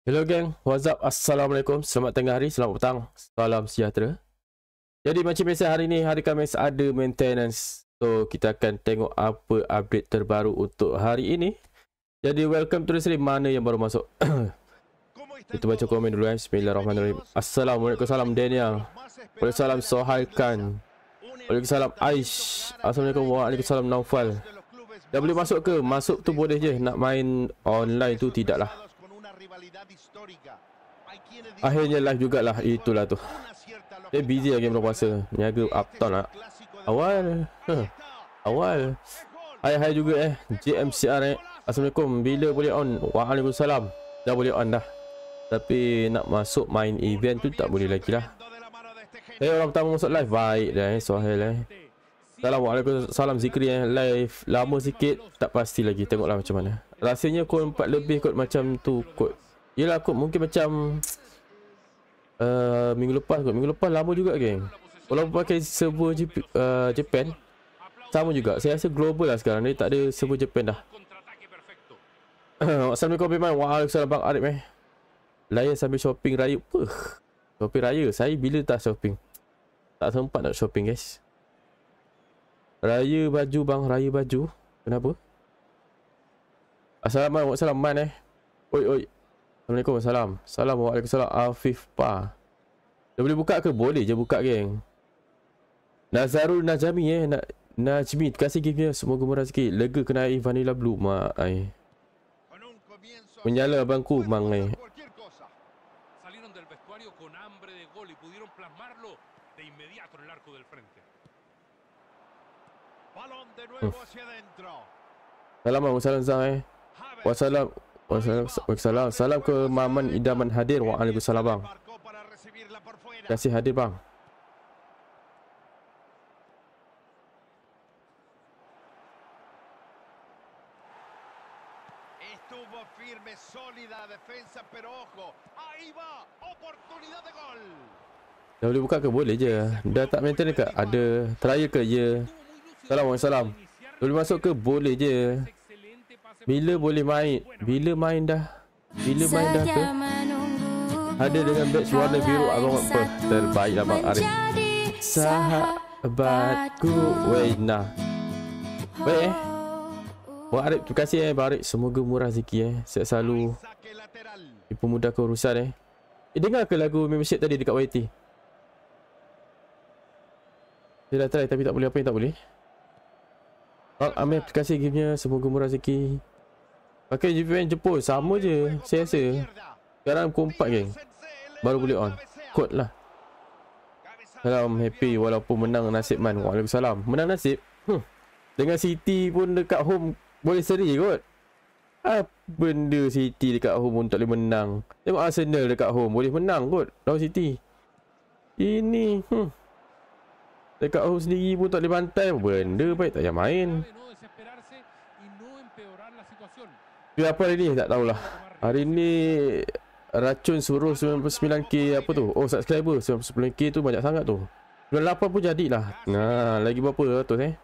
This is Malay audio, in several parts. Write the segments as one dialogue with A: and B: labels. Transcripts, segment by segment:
A: Hello
B: gang, what's up? Assalamualaikum, selamat tengah hari, selamat petang, salam sejahtera Jadi macam biasa hari ni, hari Khamis ada maintenance So kita akan tengok apa update terbaru untuk hari ini Jadi welcome to the stream, mana yang baru masuk? kita baca komen dulu eh, bismillahirrahmanirrahim Assalamualaikum, salam Daniel Waalaikumsalam Sohail Khan Waalaikumsalam Aish Assalamualaikum, Waalaikumsalam Naufal Dah boleh masuk ke? Masuk tu boleh je, nak main online tu tidaklah Akhirnya lah Hay quienes itulah tu. Dia busy lagi bro puasa. Niaga uptown lah. Awal. Huh. Awal. Hai hai juga eh JMCR eh. Assalamualaikum. Bila boleh on? Waalaikumsalam. Dah boleh on dah. Tapi nak masuk main event tu tak boleh lagi lah. Eh hey, orang pertama masuk live baik dah eh Sohail eh. Assalamualaikum Zikri eh live lama sikit tak pasti lagi tengoklah macam mana. Rasanya kau 4 lebih kot macam tu kot. Yelah aku mungkin macam uh, Minggu lepas kot Minggu lepas lama juga geng Walaupun pakai server uh, Japan Sama juga Saya rasa global lah sekarang Dia tak ada server Japan dah Assalamualaikum Bimai Waalaikumsalam Bang Arif eh Layar sambil shopping raya Puh. Shopping raya Saya bila tak shopping Tak sempat nak shopping guys Raya baju bang Raya baju Kenapa Assalamualaikum Assalamualaikum Man eh Oi oi Assalamualaikum salam. Assalamualaikum salam Afif Pa. Dah boleh buka ke? Boleh je buka geng. Nazarul Najami eh nak Najmi, terima kasih give dia. Semoga murah sikit. Lega kena air vanilla blue, mak ai. Menyala abangku, mang ai. Eh.
C: Salieron del vestuario con hambre de gol y pudieron plasmarlo de inmediato en
A: el arco del frente.
B: Balón de nuevo hacia adentro. Salam, salam, salam, eh. Wassalam, Wassalam. Salam ke Maman Idaman Hadir. Waalaikumsalam bang. Kasih hadir bang. Estuvo Dah boleh buka ke? Boleh je. Dah tak maintain ke? Ada. Try ke? Ya. Yeah. Salam, salam. Boleh masuk ke? Boleh je. Bila boleh main? Bila main dah? Bila main dah ke? Ada dengan badge warna biru abang apa? Terbaik lah, abang Arif. Sahabatku Weina. Baik eh. Wah oh, Arif, oh. terima kasih eh arif. Semoga murah rezeki eh. Sihat selalu. Dipermudahkan urusan eh. Eh, dengar ke lagu membership tadi dekat YT? Saya dah try tapi tak boleh apa yang tak boleh. Bang Amir, terima kasih gamenya. Semoga murah rezeki. Pakai GPN Jepun Sama je Saya rasa Sekarang pukul 4 kan Baru boleh on Kod lah Salam happy Walaupun menang nasib man Waalaikumsalam Menang nasib huh. Hmm. Dengan City pun dekat home Boleh seri kot Ah, benda City dekat home pun tak boleh menang Tengok Arsenal dekat home Boleh menang kot Lawan City Ini huh. Hmm. Dekat home sendiri pun tak boleh bantai Benda baik tak payah main dia apa hari ni? Tak tahulah Hari ni Racun suruh 99k apa tu Oh subscriber 99k tu banyak sangat tu 98 pun jadilah Nah lagi berapa lah tu eh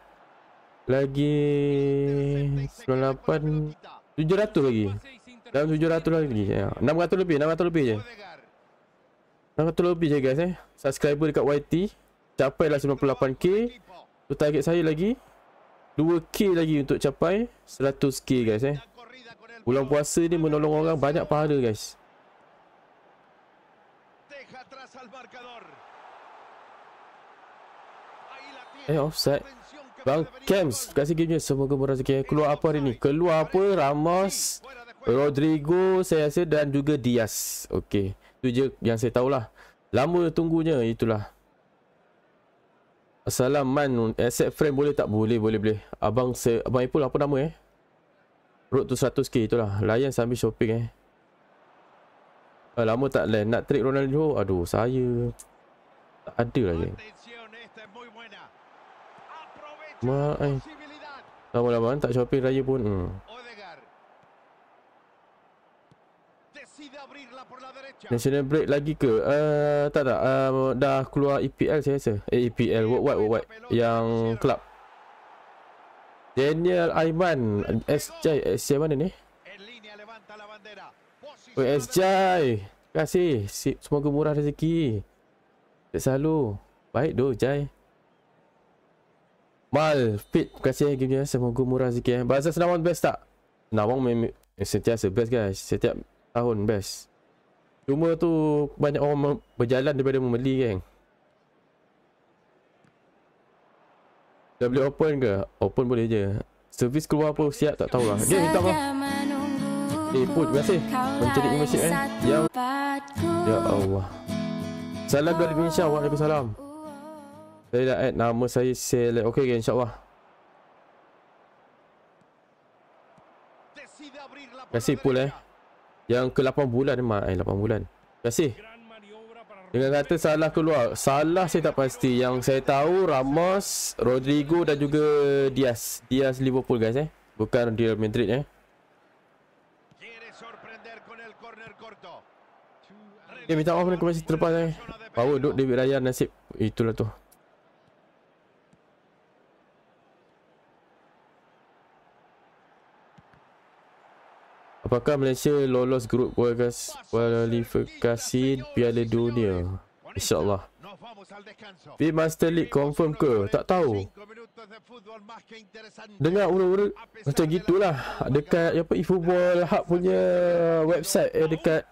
B: Lagi 98 700 lagi Dalam 700 lagi 600 ya. lebih 600 lebih je 600 lebih je guys eh Subscriber dekat YT Capai lah 98k Tu target saya lagi 2k lagi untuk capai 100k guys eh Bulan puasa ni menolong orang banyak pahala guys. Eh offside. Bang Kems, kasih game semoga berazuki. Keluar apa hari ni? Keluar apa? Ramos, Rodrigo, saya rasa dan juga Diaz. Okey. tu je yang saya tahulah. Lama tunggunya itulah. Assalamualaikum. Asset frame boleh tak? Boleh, boleh, boleh. Abang se Abang Ipul apa nama eh? Road tu 100k itulah Layan sambil shopping eh uh, Lama tak land Nak trick Ronaldo Aduh saya Tak ada lah je Ma eh Lama-lama tak shopping raya pun hmm. National break lagi ke? Uh, tak tak uh, Dah keluar EPL saya rasa Eh EPL Worldwide, worldwide. Yang club Daniel Aiman SJ SJ mana ni? Oh SJ Terima kasih Sip. Semoga murah rezeki Sip selalu Baik doh Jai Mal Fit kasih game Semoga murah rezeki eh. Bahasa Senawang best tak? Senawang memang eh, Sentiasa best guys Setiap tahun best Cuma tu Banyak orang berjalan daripada membeli kan Dah boleh open ke? Open boleh je Service keluar apa siap tak tahulah Dia minta
A: maaf
B: Eh pun terima kasih Mencari membership eh ya. ya Allah Salam dari Insya Allah Waalaikumsalam Saya dah add nama saya sele. Okay okay Insya Allah Terima kasih pool eh Yang ke 8 bulan mak Eh 8 bulan Terima kasih dengan kata salah keluar Salah saya tak pasti Yang saya tahu Ramos Rodrigo Dan juga Diaz Diaz Liverpool guys eh Bukan Real Madrid eh Dia eh, minta maaf ni Kau masih terlepas eh Power duduk David Raya Nasib Itulah tu Apakah Malaysia lolos grup kualifikasi Piala Dunia? InsyaAllah. V Master League confirm ke? Tak tahu. Dengar urut-urut macam gitulah. Dekat apa eFootball Hub punya website eh dekat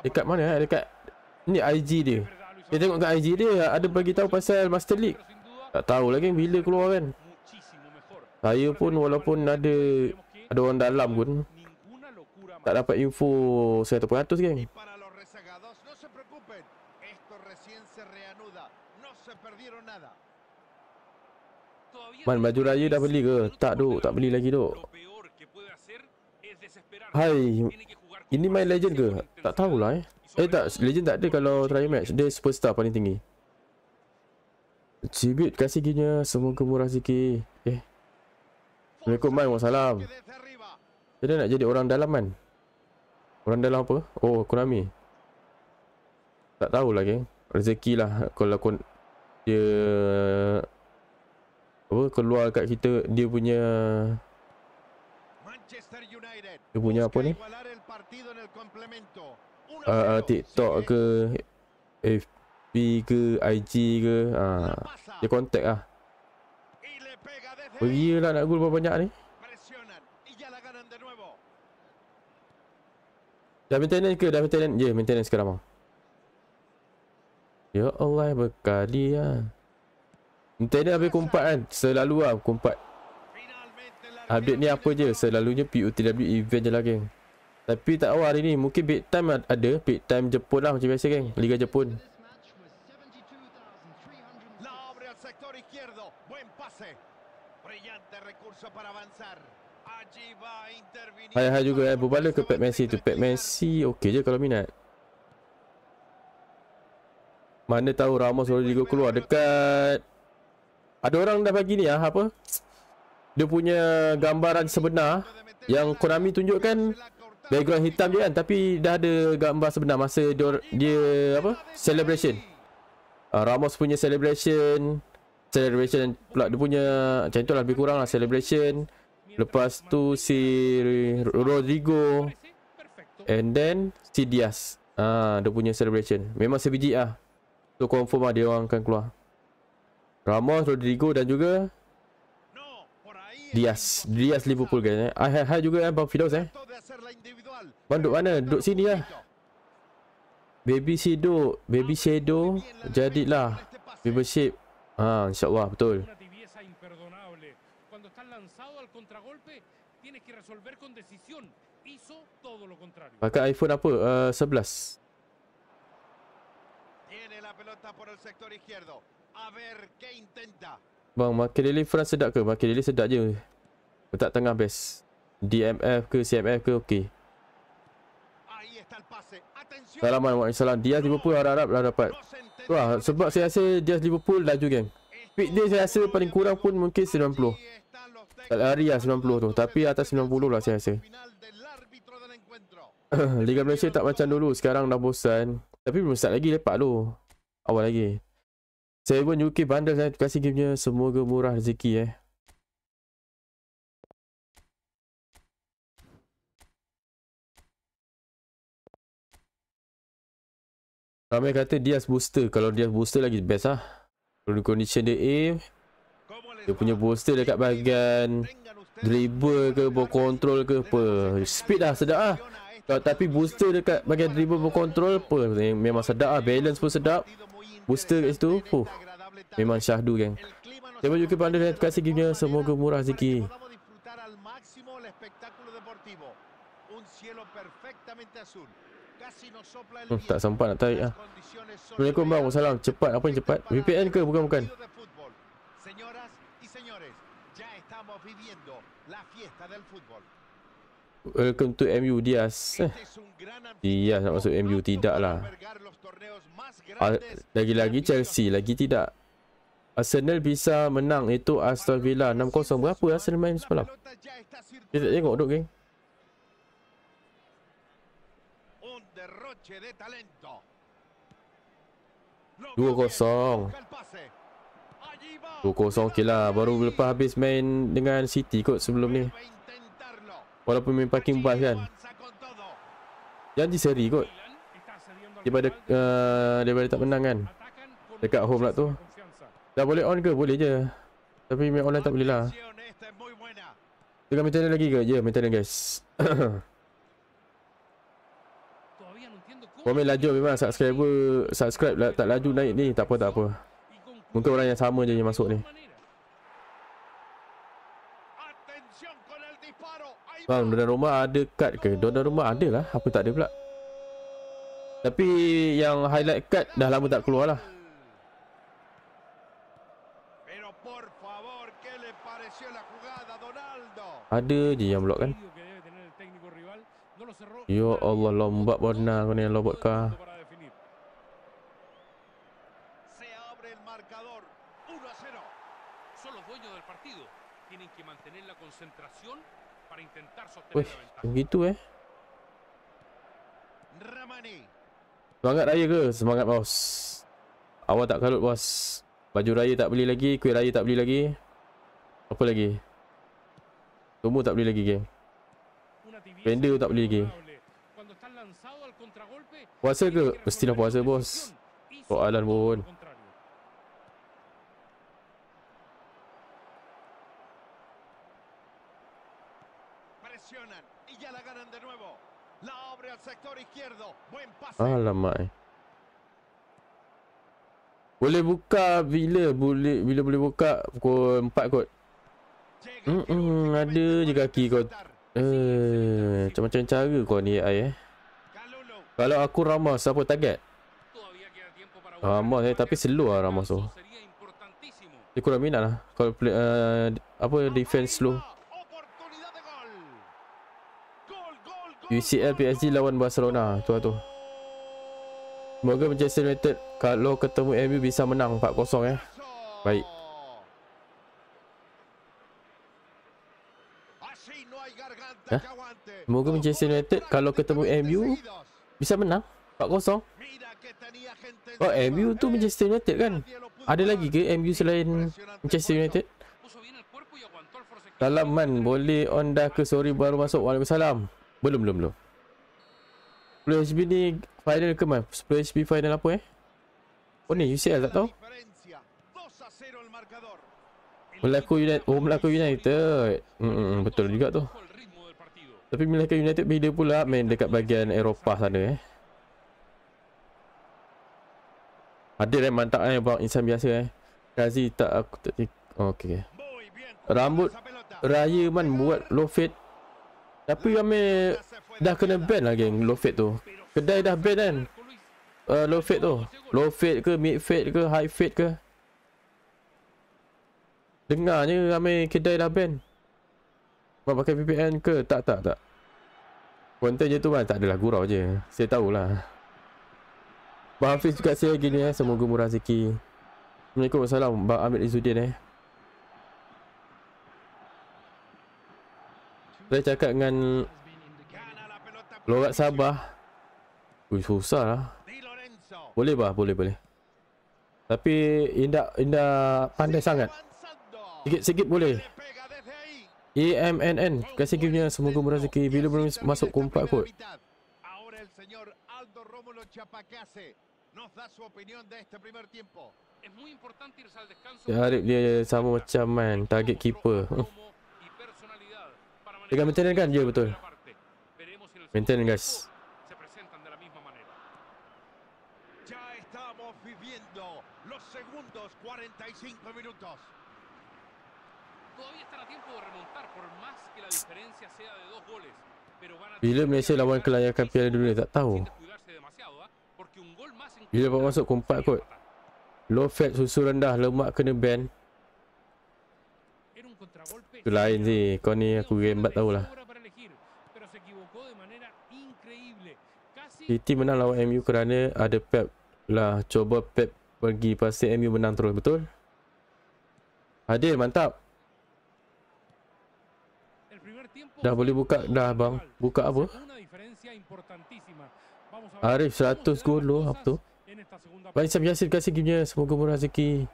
B: dekat mana eh dekat ni IG dia. Dia tengok kat IG dia ada bagi tahu pasal Master League. Tak tahu lagi bila keluar kan. Saya pun walaupun ada ada orang dalam pun tak dapat info 100% geng. Kan? Para los Man, baju raya dah beli ke? Tak duk, tak beli lagi duk. Hai, ini main legend ke? Tak tahulah eh. Eh tak, legend tak ada kalau try match. Dia superstar paling tinggi. Cibit kasih gini ya. Semoga murah sikit. Eh. Assalamualaikum, Man. Wassalam. Dia nak jadi orang dalam, Man. Orang dalam apa? Oh, Konami. Tak tahu lagi. Rezeki lah kalau kon dia apa keluar kat kita dia punya Manchester United. Dia punya apa ni? Uh, uh, TikTok ke FB ke IG ke uh, Dia contact lah Pergilah nak gul berapa banyak ni Dah maintenance ke? Dah maintenance? Ya, yeah, maintenance sekarang bang. Ya Allah, berkali lah. Maintenance habis pukul kan? Selalu lah pukul Update ni apa je? Selalunya PUTW event je lah geng. Tapi tak tahu hari ni. Mungkin big time ada. Big time Jepun lah macam biasa geng. Liga Jepun. Brillante recurso para avanzar. Hai-hai juga eh Berbala ke Pat Messi tu Pat Messi Okey je kalau minat Mana tahu Ramos juga keluar Dekat Ada orang dah bagi ni ah, Apa Dia punya Gambaran sebenar Yang Konami tunjukkan Background hitam je kan Tapi dah ada Gambar sebenar Masa dia, dia Apa Celebration ah, Ramos punya celebration Celebration pula Dia punya Macam itulah lebih kurang lah Celebration Celebration Lepas tu si Rodrigo And then si Diaz Ah, dia punya celebration Memang sebiji lah So confirm lah dia orang akan keluar Ramos, Rodrigo dan juga Diaz Diaz Liverpool guys eh. Hai, ah, hai juga eh Bang Fidos eh Bang duduk mana? Duduk sini lah Baby Shadow Baby Shadow Jadilah Membership Ah, InsyaAllah betul resolver con decisión. Hizo todo lo contrario. Pakai iPhone apa? Uh, eh, 11. Tiene la pelota por el sector izquierdo. A ver qué intenta. Bang, Makelele France sedap ke? Makelele sedap je. Letak tengah best. DMF ke CMF ke okey. Ahí está el Dia Liverpool harap-harap lah dapat. Wah, sebab saya rasa dia Liverpool laju geng. Speed dia saya rasa paling kurang pun mungkin 90. Lari lah 90 tu Tapi atas 90 lah saya rasa Liga Malaysia tak macam dulu Sekarang dah bosan Tapi belum start lagi lepak tu Awal lagi Saya pun UK bandar saya kasih gamenya Semoga murah rezeki eh Ramai kata Diaz booster Kalau dia booster lagi best lah Kondisi dia A dia punya booster dekat bahagian dribble ke ball control ke apa. Speed dah sedap ah. Tapi booster dekat bahagian dribble ball control apa memang sedap ah. Balance pun sedap. Booster kat situ. Fuh. Memang syahdu gang. Terima kasih kepada anda. Terima kasih kerana semoga murah rezeki. Hmm, tak sempat nak tarik lah. Assalamualaikum bang, salam. Cepat apa yang cepat? VPN ke? Bukan-bukan estamos viviendo la fiesta del fútbol. Welcome to MU Diaz. Dias nak masuk MU lah. Lagi-lagi ah, eh, Chelsea lagi tidak. Arsenal bisa menang itu Aston Villa 6-0 berapa Arsenal main semalam? Ya Kita tak tengok duk geng. Okay? 2-0. 2-0 okey lah Baru lepas habis main dengan City kot sebelum ni Walaupun main parking bus kan Janji seri kot Daripada uh, Daripada tak menang kan Dekat home lah tu Dah boleh on ke? Boleh je Tapi main online tak boleh lah Tengah kan main lagi ke? Ya yeah, main guys Komen laju memang subscriber Subscribe lah tak laju naik ni Tak apa tak apa Mungkin orang yang sama je yang masuk ni. Bang, Donnarumma Roma ada card ke? Donnarumma Roma ada lah. Apa tak ada pula? Tapi yang highlight card dah lama tak keluar lah. Ada je yang blok kan? Ya Allah, lombak benar kau ni yang lombat kah? concentración para intentar sostener Uy, begitu eh Ramani. Semangat raya ke? Semangat bos Awak tak kalut bos Baju raya tak beli lagi, kuih raya tak beli lagi Apa lagi? Semua tak beli lagi game Vendor tak beli lagi Puasa ke? Mestilah puasa bos Soalan pun
D: presionan y ya la ganan de nuevo. La abre al sector izquierdo. Buen pase. Ah, la
B: mae. Boleh buka bila boleh bila boleh buka pukul 4 kot. Hmm, ada je kaki kot. Eh, macam-macam cara kau ni AI eh. Kalau aku ramah siapa target? Ah, ramah eh, tapi slow lah ramah so. Dia kurang minat lah. Kalau play, uh, apa defense slow. UCL PSG lawan Barcelona tu lah tu. Semoga Manchester United kalau ketemu MU bisa menang 4-0 ya. Eh. Baik. Ya. Semoga Manchester United kalau ketemu MU bisa menang 4-0. Oh MU tu Manchester United kan? Ada lagi ke MU selain Manchester United? Salam man boleh onda ke sorry baru masuk. Waalaikumsalam. Belum belum belum 10 HP ni final ke mana? 10 HP final apa eh? Oh ni UCL tak tahu Melaku United Oh Melaku United Mm-mm, Betul juga tu Tapi Melaku United beda pula main dekat bagian Eropah sana eh Adil eh mantap eh buat insan biasa eh Kazi tak aku tak tik oh, Okay Rambut Raya man buat low fade tapi ramai dah kena ban lah geng low fade tu. Kedai dah ban kan. Uh, low fade tu. Low fade ke mid fade ke high fade ke. Dengar Dengarnya ramai kedai dah ban. Kau pakai VPN ke? Tak tak tak. Konten je tu kan tak adalah gurau je. Saya tahulah. Bang Hafiz juga saya gini eh. Semoga murah rezeki. Assalamualaikum. Bang Ahmed Izzuddin eh. Saya cakap dengan Lorat Sabah Ui susah lah Boleh bah boleh boleh Tapi indah indah pandai sangat Sikit sikit boleh AMNN Kasih gifnya semoga murah rezeki Bila belum masuk kumpat kot Ya Arif dia sama macam man Target keeper dengan maintenance kan? Ya betul. Maintenance guys. Ya Bila Malaysia lawan kelayakan Piala Dunia tak tahu. ¿ah? Bila bapak masuk kumpat kot. Low fat susu rendah lemak kena ban tu lain si kau ni aku gembat tahulah City menang lawan MU kerana ada Pep lah cuba Pep pergi pasti MU menang terus betul Adil mantap dah boleh buka dah bang, buka apa Arif 100 gol loh apa tu Baik Sam Yassir kasih gamenya semoga murah rezeki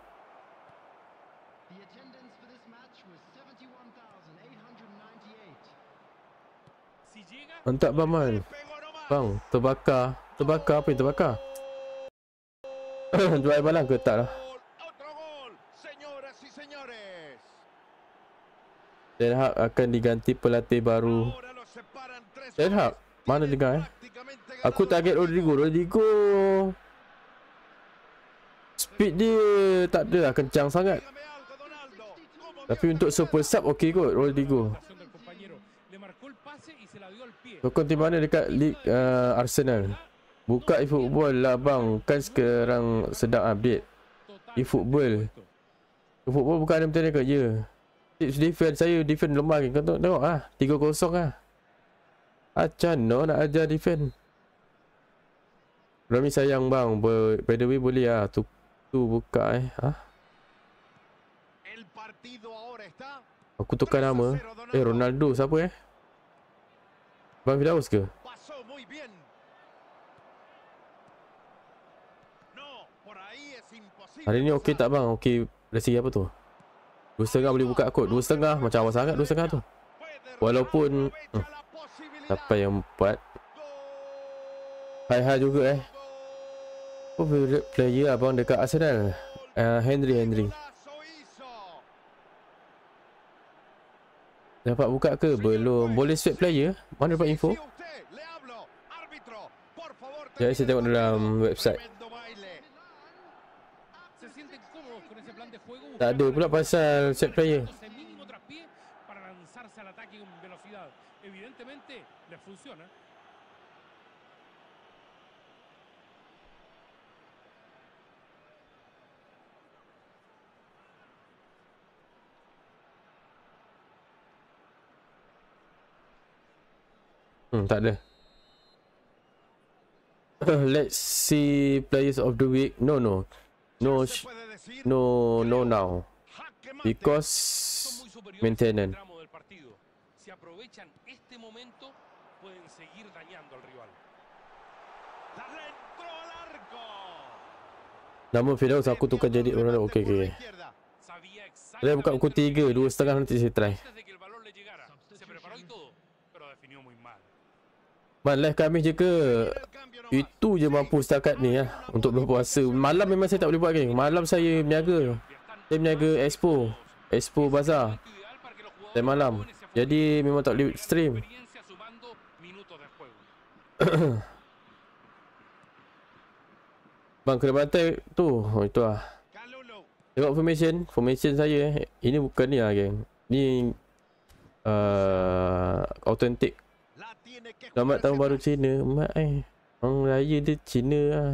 B: Entah bang man Bang terbakar Terbakar apa yang terbakar Jual balang ke tak lah Ten Hag akan diganti pelatih baru Ten Hag Mana dengar eh Aku target Rodrigo Rodrigo Speed dia tak ada lah kencang sangat Tapi untuk super sub okey kot Rodrigo Sokong tim mana dekat League uh, Arsenal? Buka eFootball lah bang Kan sekarang sedang update eFootball eFootball bukan ada macam ke? Ya Tips defense saya defense lemah lagi Kau tengok ah 3-0 lah Acan no nak ajar defense Rami sayang bang By the way boleh lah Tu, tu buka eh ah. Aku tukar nama Eh Ronaldo siapa eh Wann wieder ausge? Hari ni okey tak bang? Okey dari segi apa tu? Dua setengah boleh buka kot. Dua setengah macam awal sangat dua setengah tu. Walaupun hmm, Siapa yang buat High-high juga eh Apa player abang dekat Arsenal? Uh, Henry Henry Dapat buka ke? Belum. Boleh sweep player? Mana dapat info? Jadi ya, saya tengok dalam website. Tak ada pula pasal set player. Para Hmm, tak ada. Let's see players of the week. No, no. No, no, no now. Because maintenance. pueden seguir saya al aku tukar jadi Ronaldo. Okey okey. Saya buka tiga dua setengah nanti saya try. Man live kami je ke Itu je mampu setakat ni lah Untuk berpuasa Malam memang saya tak boleh buat geng Malam saya berniaga Saya berniaga expo Expo bazar Dari malam Jadi memang tak boleh stream Bang kena bantai tu oh, Itu lah Tengok formation Formation saya eh, Ini bukan ni lah geng Ni uh, Authentic Selamat tahun baru Cina. Mak eh. Orang raya dia Cina lah.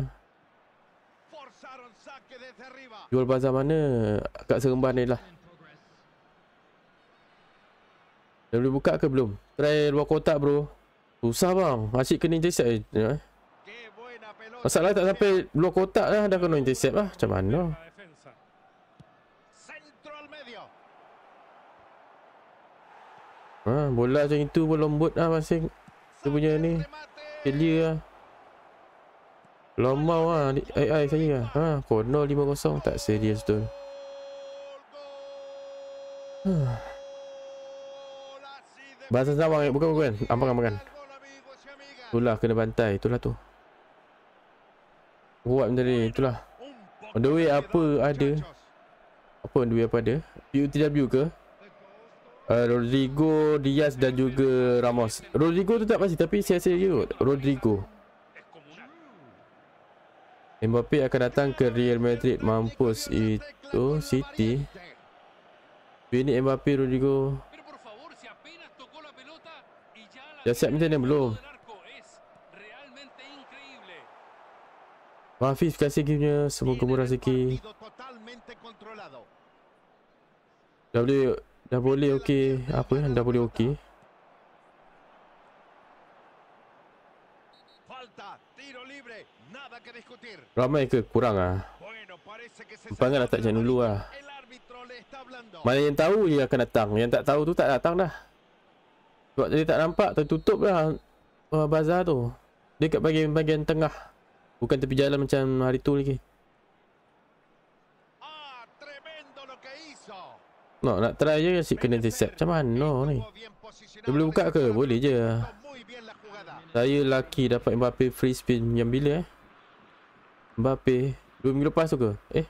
B: Jual bazar mana? Kat Seremban ni lah. Dah boleh buka ke belum? Try luar kotak bro. Susah bang. Asyik kena intercept je. Eh. Ya. Masalah tak sampai luar kotak lah. Dah kena intercept lah. Macam mana? Ha, bola macam itu pun lembut lah masing dia punya ni Failure lah Lomau lah AI saya lah ha, Kono 5-0 Tak serius tu Bahasa Sabang eh. Bukan bukan Ampang ah, ampang Itulah kena bantai Itulah tu Buat benda ni Itulah On the way apa ada Apa on the way apa ada PUTW ke Eh, Rodrigo, Diaz dan juga Ramos. Rodrigo tu tak pasti tapi saya rasa dia Rodrigo. Mbappe akan datang ke Real Madrid mampus itu City. Ini Mbappe Rodrigo. Ya siap minta ni belum. Maaf Fiz, kasih gamenya. Semoga murah sikit. Dah boleh okey apa ni? dah boleh okey.
D: Falta tiro libre, nada que discutir.
B: Ramai ke kurang ah. Bukan dah tak macam dulu ah. Mana yang tahu dia akan datang Yang tak tahu tu tak datang dah Sebab dia tak nampak tertutup lah uh, Bazar tu Dia kat bagian, bagian tengah Bukan tepi jalan macam hari tu lagi No, nak try je asyik kena intercept. Macam mana no, ni? Dia boleh buka ke? Boleh je. Saya lucky dapat Mbappe free spin yang bila eh? Mbappe. Dua minggu lepas tu ke? Eh?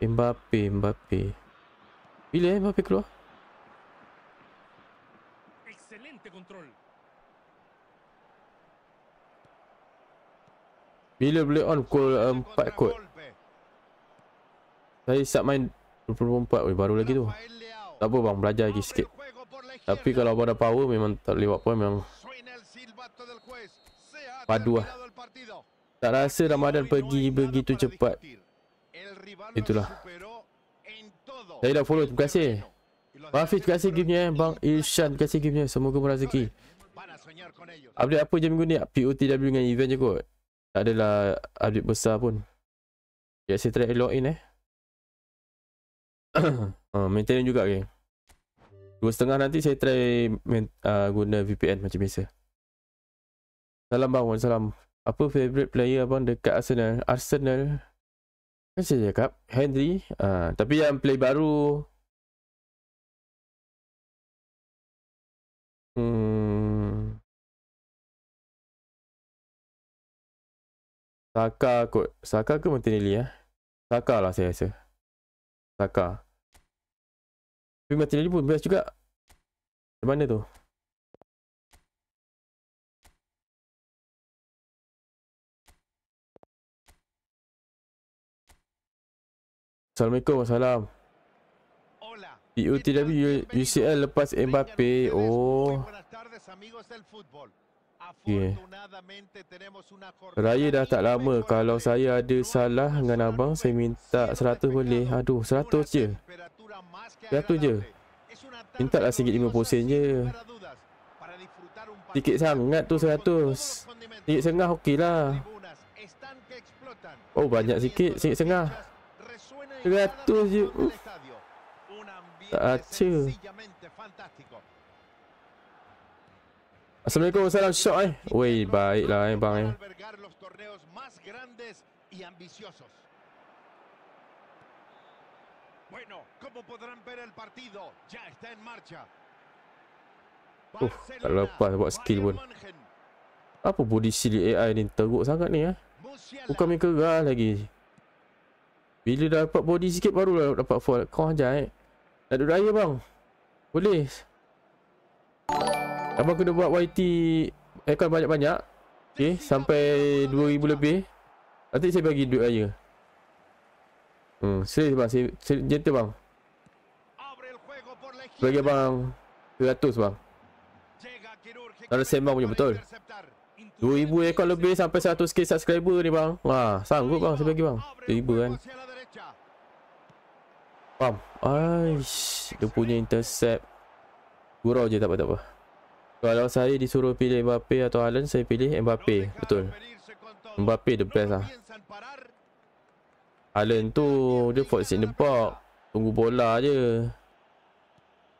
B: Mbappe, Mbappe. Bila eh Mbappe keluar? Bila boleh on pukul 4 eh, um, kot? Saya start main 24 weh baru lagi tu Tak apa bang belajar lagi sikit Tapi kalau abang ada power memang tak lewat pun memang Padu lah Tak rasa Ramadan pergi begitu cepat Itulah Saya dah follow terima kasih Rafiq terima kasih gifnya eh Bang Irshan terima kasih gifnya Semoga berazeki Update apa je minggu ni POTW dengan event je kot Tak adalah update besar pun Biasa track log in eh uh, maintain juga geng. Dua setengah nanti saya try main, uh, guna VPN macam biasa. Salam bang, salam. Apa favorite player abang dekat Arsenal? Arsenal. Kan saya cakap, Henry. Uh, tapi yang
E: play baru. Hmm.
B: Saka kot. Saka ke Martinelli ya? Eh? Saka lah saya rasa. Saka.
E: Tapi mati lagi pun best juga.
B: Di mana tu? Assalamualaikum, salam. PUTW UCL lepas Mbappe. Oh. Buenas tardes, amigos del fútbol. Okay. Raya dah tak lama Kalau saya ada salah dengan abang Saya minta 100 boleh Aduh 100 je 100 je Minta lah sikit 50 sen je Sikit sangat tu 100 Sikit sengah okey lah Oh banyak sikit Sikit sengah 100 je uh. Tak acil Assalamualaikum, salam syok eh. Woi, baiklah eh bang eh.
D: Bueno, como podrán ver el partido, ya está en marcha.
B: Uh, tak lepas buat skill pun. Apa body shield AI ni teruk sangat ni eh? Bukan main kerah lagi. Bila dah dapat body sikit baru lah dapat fall. Kau ajar eh. Nak duduk raya bang. Boleh. Apa aku dah buat YT Aircon banyak-banyak Okay Sampai 2000 lebih Nanti saya bagi duit raya Hmm Serius bang Serius Gentle bang Bagi bang 100 bang Tak ada sembang punya betul 2000 aircon lebih Sampai 100k subscriber ni bang Wah ha, Sanggup bang Saya bagi bang 2000 kan Bang Aish Dia punya intercept Gurau je tak apa-apa apa apa kalau saya disuruh pilih Mbappe atau Haaland Saya pilih Mbappe Betul Mbappe the best lah Haaland tu Dia fought in the park Tunggu bola je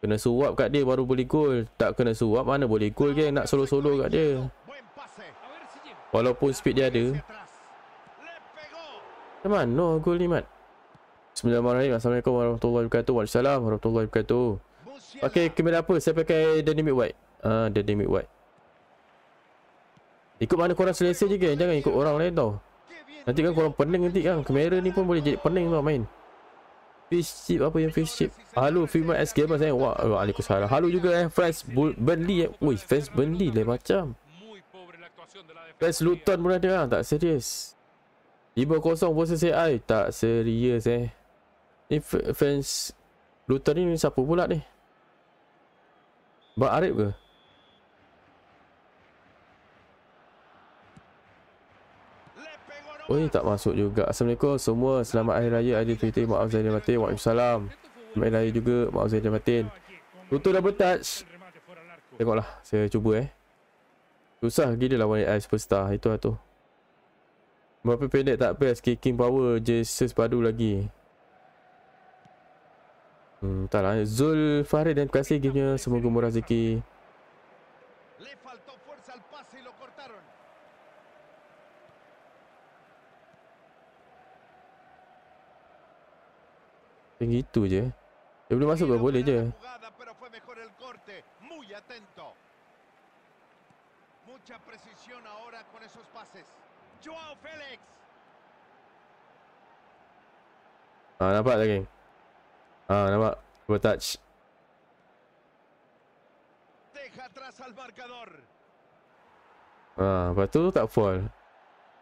B: Kena suap kat dia baru boleh gol Tak kena suap mana boleh gol kan Nak solo-solo kat dia Walaupun speed dia ada Macam mana no gol ni Mat Bismillahirrahmanirrahim Assalamualaikum warahmatullahi wabarakatuh Waalaikumsalam warahmatullahi wabarakatuh Okay kamera apa Saya pakai Danny white Ah, uh, the damage what? Ikut mana korang selesa je kan? Jangan ikut orang lain tau. Nanti kan korang pening nanti kan. Kamera ni pun boleh jadi pening tau main. Fish chip apa yang fish chip? Halo female S gamer saya. Wah, wah aku salah. Halo juga eh friends Burnley eh. Woi, friends Burnley lain macam. Friends Luton pun ada kan? Tak serius. Tiba kosong versus AI. Tak serius eh. Ni fans Luton ni, ni siapa pula ni? Bak Arif ke? Oi tak masuk juga. Assalamualaikum semua. Selamat hari raya Adi Fitri. Maaf Zainal Matin. Waalaikumsalam. Selamat hari raya juga. Maaf Zainal Matin. Tutup double touch. Tengoklah. Saya cuba eh. Susah gila lawan AI Superstar. Itu lah tu. Berapa pendek tak best. Kicking power. Jesus padu lagi. Hmm, entahlah. Zul Farid dan Kasih. give semoga murah rezeki. Tinggi itu je. Dia belum masuk ke boleh je. Ah, nampak lagi. Ah, nampak. Cuba touch.
D: Deja atrás al marcador.
B: Ah, lepas tu tak fall.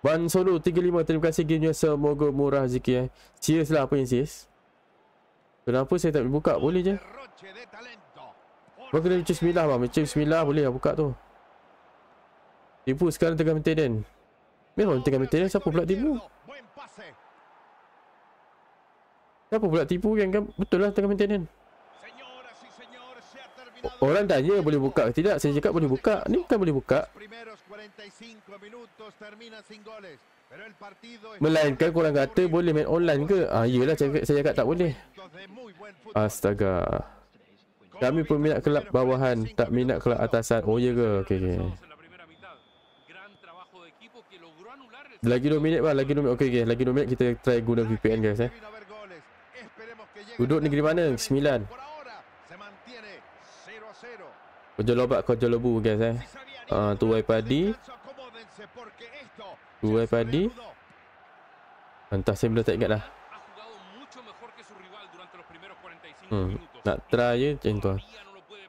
B: Ban Solo 35. Terima kasih game semoga murah rezeki eh. Cheers lah apa yang cheers. Kenapa saya tak boleh buka? Boleh je. Kau kena macam sembilah bang. Macam sembilah boleh lah buka tu. Tipu sekarang tengah maintenance. Mereka orang tengah maintenance. Siapa pula tipu? Siapa pula tipu kan? kan? Betul lah tengah maintenance. Orang tanya boleh buka ke tidak? Saya cakap boleh buka. Ni kan boleh buka. 45 minutos termina sin goles. Melainkan korang kata boleh main online ke? Ah, yelah saya, saya kata tak boleh. Astaga. Kami pun minat kelab bawahan, tak minat kelab atasan. Oh, ya ke? Okay. okey. Lagi 2 minit bang, lagi 2 minit. Okey, okey. Lagi 2 minit kita try guna VPN guys eh. Duduk negeri mana? 9. Kau Kojolobu guys eh. Uh, ah, tuai padi. Gurai padi Entah saya belum tak ingat lah hmm. Nak try je macam tu lah.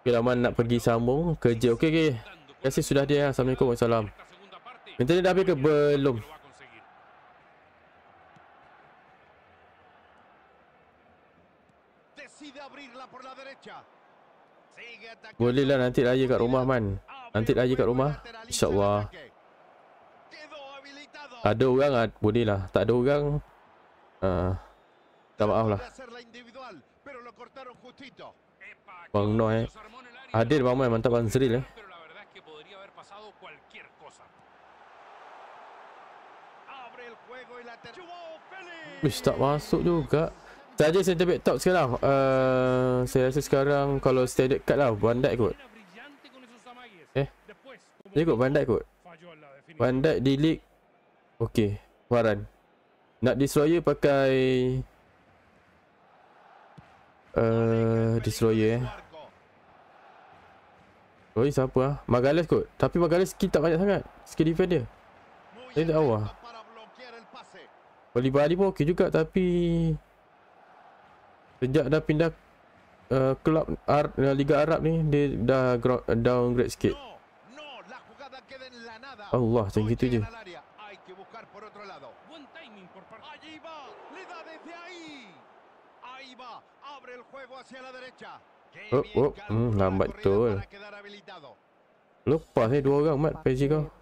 B: Okay Rahman nak pergi sambung kerja Okay okay Terima kasih sudah dia Assalamualaikum Assalam Minta dia dah habis ke belum Boleh lah nanti raya kat rumah man Nanti raya kat rumah InsyaAllah ada orang lah, boleh lah. Tak ada orang, ah, tak uh, maaf lah. Bang Noh eh. Hadir bang Noh, eh. mantap bang Zeril eh. Uish, tak masuk juga. Saja saya back top sekarang. Uh, saya rasa sekarang kalau standard cut lah, bandai kot. Eh? Ya kot, bandai kot. Bandai di league. Okey, Farhan. Nak destroyer pakai eh uh, destroyer eh. Oi, siapa ah? Magales kot. Tapi Magales skill tak banyak sangat. Skill defend dia. Saya tak tahu ah. Bali-bali pun okey juga tapi sejak dah pindah eh, Kelab Ar eh, Liga Arab ni Dia dah downgrade sikit Allah macam gitu je hacia la derecha. Oh, oh, hmm, lambat betul. Lepas eh dua orang Mat Estamos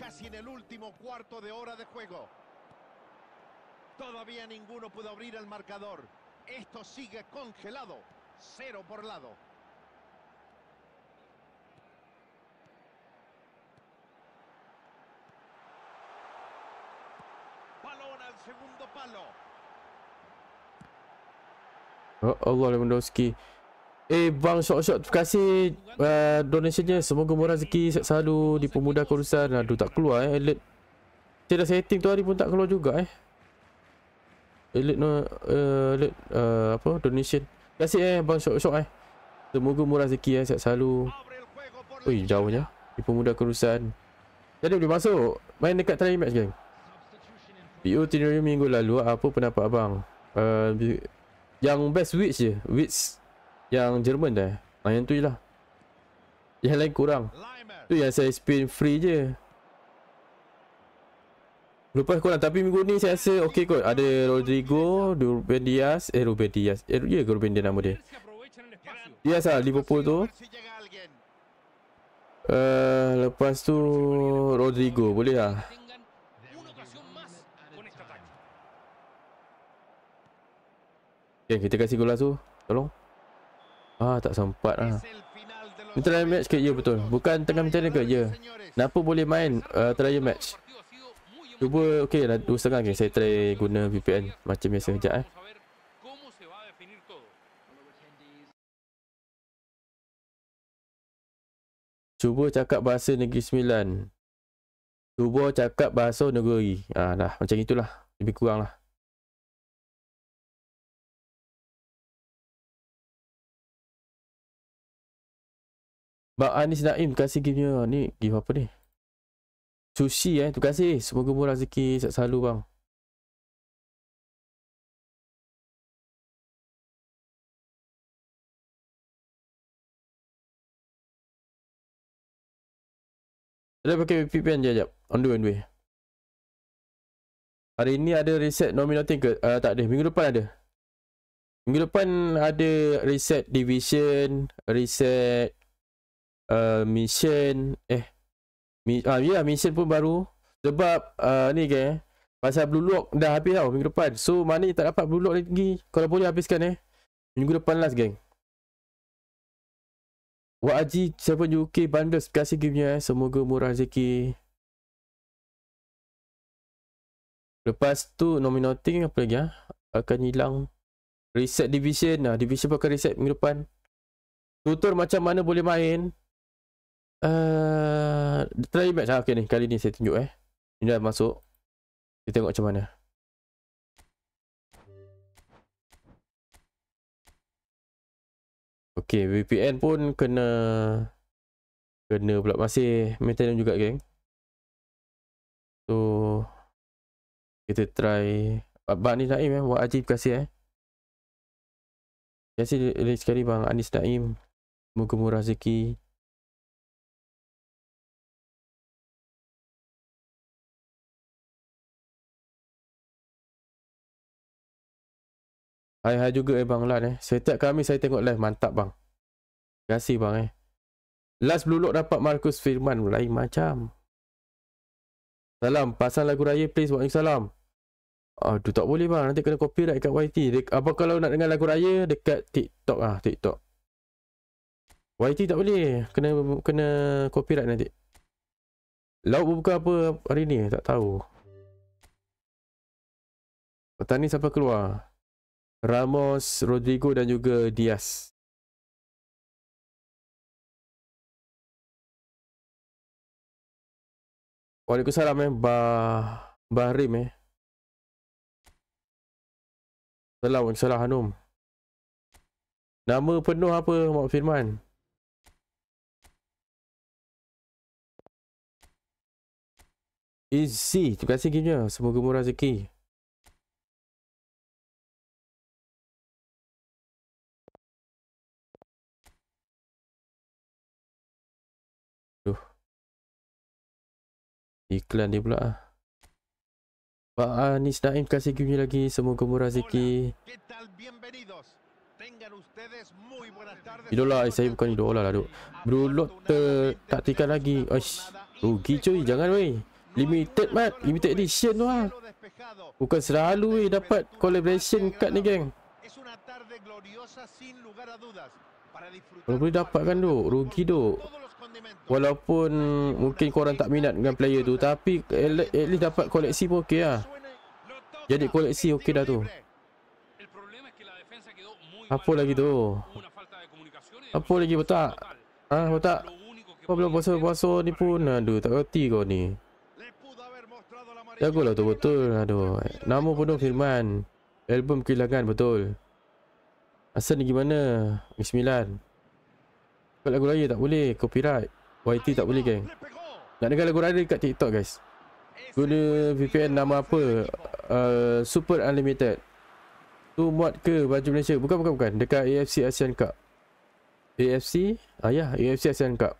D: casi en el último cuarto de hora de juego. Todavía ninguno pudo abrir el marcador. Esto sigue congelado. Cero por lado.
B: Oh Allah oh, Lewandowski. Eh bang shot shot terima kasih uh, donationnya. Semoga murah rezeki selalu di dipermudahkan urusan. Aduh tak keluar eh alert. Saya dah setting tu hari pun tak keluar juga eh. Alert no uh, alert uh, apa donation. Terima kasih eh bang shot shot eh. Semoga murah rezeki eh selalu. Oi jauhnya pemuda urusan. Jadi boleh masuk main dekat tadi match geng. PO itinerary minggu lalu apa pendapat abang? Uh, yang best which je? Which yang Jerman dah? Nah, yang tu je lah. Yang lain kurang. Tu yang saya spin free je. Lupa korang tapi minggu ni saya rasa okey kot. Ada Rodrigo, Ruben Diaz, eh Ruben Diaz. Eh ya yeah, Ruben Diaz nama dia. Diaz lah Liverpool tu. Uh, lepas tu Rodrigo boleh lah. Okay, kita kasih gula tu. Tolong. Ah, tak sempat lah. Interlayer match ke? Ya, yeah, betul. Bukan tengah minta ni ke? Ya. Yeah. Kenapa boleh main uh, interlayer match? Cuba, okay, dah dua setengah. Okay. Saya try guna VPN macam biasa sekejap eh.
E: Cuba cakap bahasa Negeri Sembilan. Cuba cakap bahasa negeri. Ah, dah. Macam itulah. Lebih kurang lah. Bang Anis Naim kasih gifnya ah, Ni give apa ni Sushi eh Terima kasih Semoga murah rezeki Sat selalu bang Ada pakai VPN je jap. On the way, on the way.
B: Hari ni ada reset nominating ke? Uh, tak ada. Minggu depan ada. Minggu depan ada reset division, reset Uh, mission eh mi, ah ya mission pun baru sebab uh, ni ke pasal blue lock dah habis tau minggu depan so mana tak dapat blue lock lagi kalau boleh habiskan eh minggu depan last gang. Wah Aji, siapa UK bundle kasih gamenya eh. Semoga murah rezeki. Lepas tu nominating apa lagi ah? Ha? Akan hilang reset division. Ah, division pakai reset minggu depan. Tutor macam mana boleh main? Uh, eh, try match lah. Okay ni. Kali ni saya tunjuk eh. Ni dah
E: masuk. Kita tengok macam mana. Okay. VPN pun kena... Kena pula. Masih maintenance juga geng. So...
B: Kita try... Abang ah, Anis Naim eh. Wah Haji. Terima kasih eh. Terima kasih sekali Bang Anis Naim. Moga murah rezeki. Hai hai juga eh bang Lan eh. Setiap kami saya tengok live mantap bang. Terima kasih bang eh. Last Blue Lock dapat Markus Firman lain macam. Salam pasang lagu raya please. Waalaikumsalam. Aduh tak boleh bang. Nanti kena copyright kat YT. Dek apa kalau nak dengar lagu raya dekat TikTok ah TikTok. YT tak boleh. Kena kena copyright nanti. Laut buka apa hari ni? Tak tahu. Petani siapa keluar?
E: Ramos, Rodrigo dan juga Diaz. Waalaikumsalam eh. Bah... Bahrim eh. Salam, salam Hanum. Nama penuh apa, Mak Firman? Izzy, terima kasih Kimnya. Semoga murah rezeki. Iklan dia pula ah.
B: Pak Anis ah, Daim kasih gini lagi semoga murah rezeki. Idola lah, eh, saya bukan idola lah duk. Bro eh, taktikan lagi. Oish. Rugi cuy jangan wey. Limited mat. Limited edition tu lah. Bukan selalu wey dapat collaboration kat ni geng. Kalau boleh dapatkan duk. Rugi duk. Walaupun mungkin korang tak minat dengan player tu Tapi at least dapat koleksi pun okey lah Jadi koleksi okey dah tu Apa lagi tu Apa lagi botak Ha botak Kau belum puasa-puasa ni pun Aduh tak kerti kau ni Jagulah tu betul Aduh Nama pun Firman Album kehilangan betul Asal ni gimana Miss Buat lagu raya tak boleh Copyright YT tak boleh geng Nak dengar lagu raya dekat TikTok guys Guna VPN nama apa uh, Super Unlimited Tu mod ke baju Malaysia Bukan bukan bukan Dekat AFC ASEAN Cup AFC ah, Ya yeah. AFC ASEAN Cup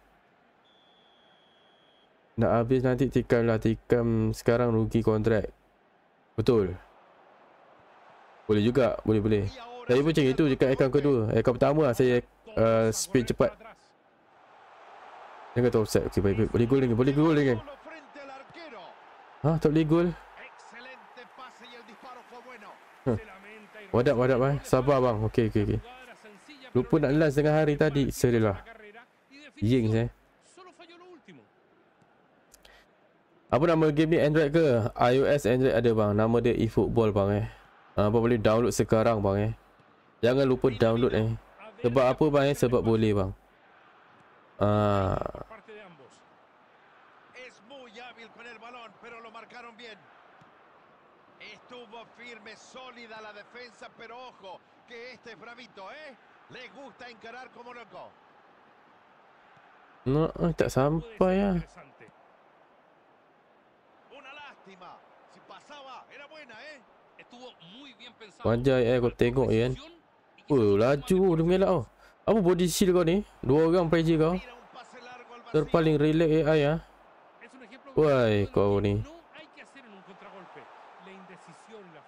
B: Nak habis nanti tikam lah Tikam sekarang rugi kontrak Betul Boleh juga Boleh boleh Saya pun macam itu Dekat akaun kedua Akaun pertama lah saya uh, Spin cepat Jangan kata offside. Okey, boleh Boleh gol lagi. Boleh gol lagi. Ha, tak boleh gol. Ha. Wadap, wadap, bang. Eh. Sabar, bang. Okey, okey, okey. Lupa nak last dengan hari tadi. Serilah. Ying, eh. Apa nama game ni Android ke? iOS Android ada bang. Nama dia eFootball bang eh. Ha, apa boleh download sekarang bang eh. Jangan lupa download eh. Sebab apa bang eh? Sebab boleh bang. Ah. parte de ambos. Es muy hábil con el balón, pero lo marcaron bien.
D: Estuvo firme, sólida la defensa, pero ojo, que este es bravito, ¿eh? Le gusta encarar
B: como loco. No, está sampai ya. Una lástima. Si pasaba, era buena, ¿eh? Estuvo muy bien pensado. Wajah, eh, aku tengok, Yen. Uy, laju, dia mengelak, oh. Apa body shield kau ni? Dua orang PG kau. Terpaling relay ah. AI Ya. Wah, kau ni.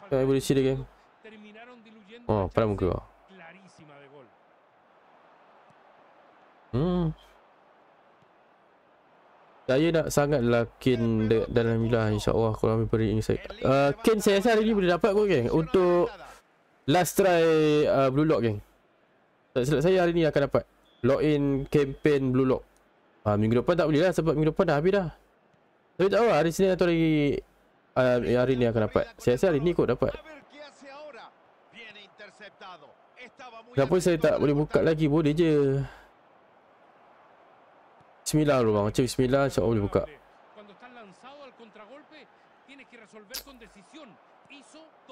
C: Kau ni body shield ke?
B: Oh, pada muka kau. Hmm. Saya nak sangat, Kane de- dalam bila insyaAllah kalau ambil peri ini saya uh, Kane saya rasa hari ni boleh dapat kot geng Untuk last try uh, Blue Lock geng tak silap saya hari ni akan dapat Login campaign Blue Lock ha, Minggu depan tak boleh lah sebab minggu depan dah habis dah Tapi tak tahu lah hari sini atau hari uh, Hari ni akan dapat Saya rasa hari ni kot dapat Kenapa saya tak boleh buka lagi boleh je Bismillah dulu bang Macam bismillah insyaAllah boleh buka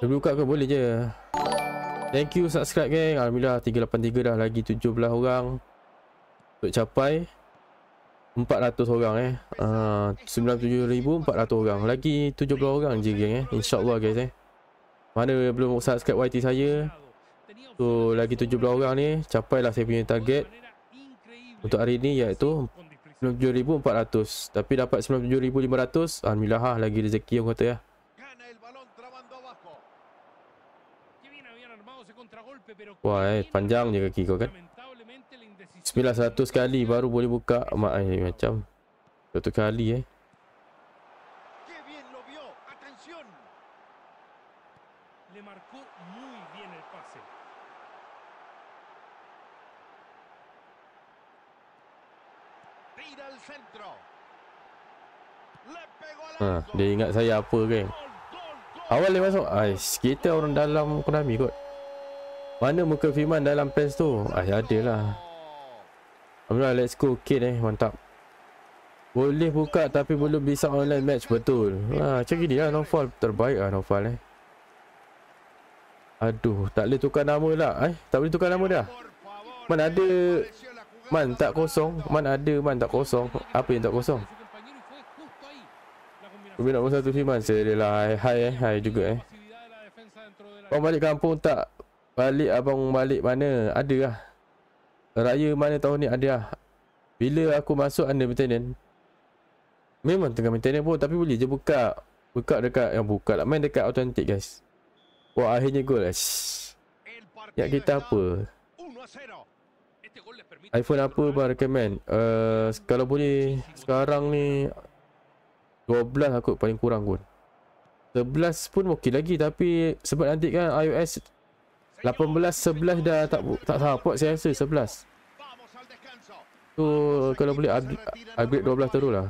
B: Boleh buka ke boleh je Thank you subscribe geng. Alhamdulillah 383 dah lagi 17 orang. Untuk capai 400 orang eh. Ah uh, 97400 orang. Lagi 17 orang je geng eh. Insya-Allah guys eh. Mana belum subscribe YT saya? So lagi 17 orang ni capailah saya punya target untuk hari ni iaitu 97400 tapi dapat 97500 alhamdulillah lah, lagi rezeki orang kata ya. Eh. Wah eh, panjang je kaki kau kan 900 kali baru boleh buka Mak eh, macam Satu kali eh Ha, dia ingat saya apa ke Awal dia masuk Ais, Kita orang dalam Konami kot mana muka Firman dalam pass tu? Ah, ya ada lah. Alhamdulillah, let's go. kid eh, mantap. Boleh buka tapi belum bisa online match. Betul. Ah, macam gini lah, Nofal. Terbaik lah, Nofal eh. Aduh, tak boleh tukar nama lah. Eh, tak boleh tukar nama dah. Man ada... Man tak kosong. Man ada, Man tak kosong. Apa yang tak kosong? Lebih nak pun satu Firman. Saya lah. Hai eh, hai juga eh. Kau balik kampung tak Balik abang balik mana? Ada lah. Raya mana tahun ni ada lah. Bila aku masuk under maintenance. Memang tengah maintenance pun tapi boleh je buka. Buka dekat yang buka lah. Main dekat authentic guys. Wah akhirnya gol guys. Ya kita apa? iPhone apa bang recommend? Uh, kalau boleh sekarang ni 12 aku paling kurang pun. 11 pun okey lagi tapi sebab nanti kan iOS 18 11 dah tak tak support saya rasa 11 tu so, kalau boleh upgrade 12 terus lah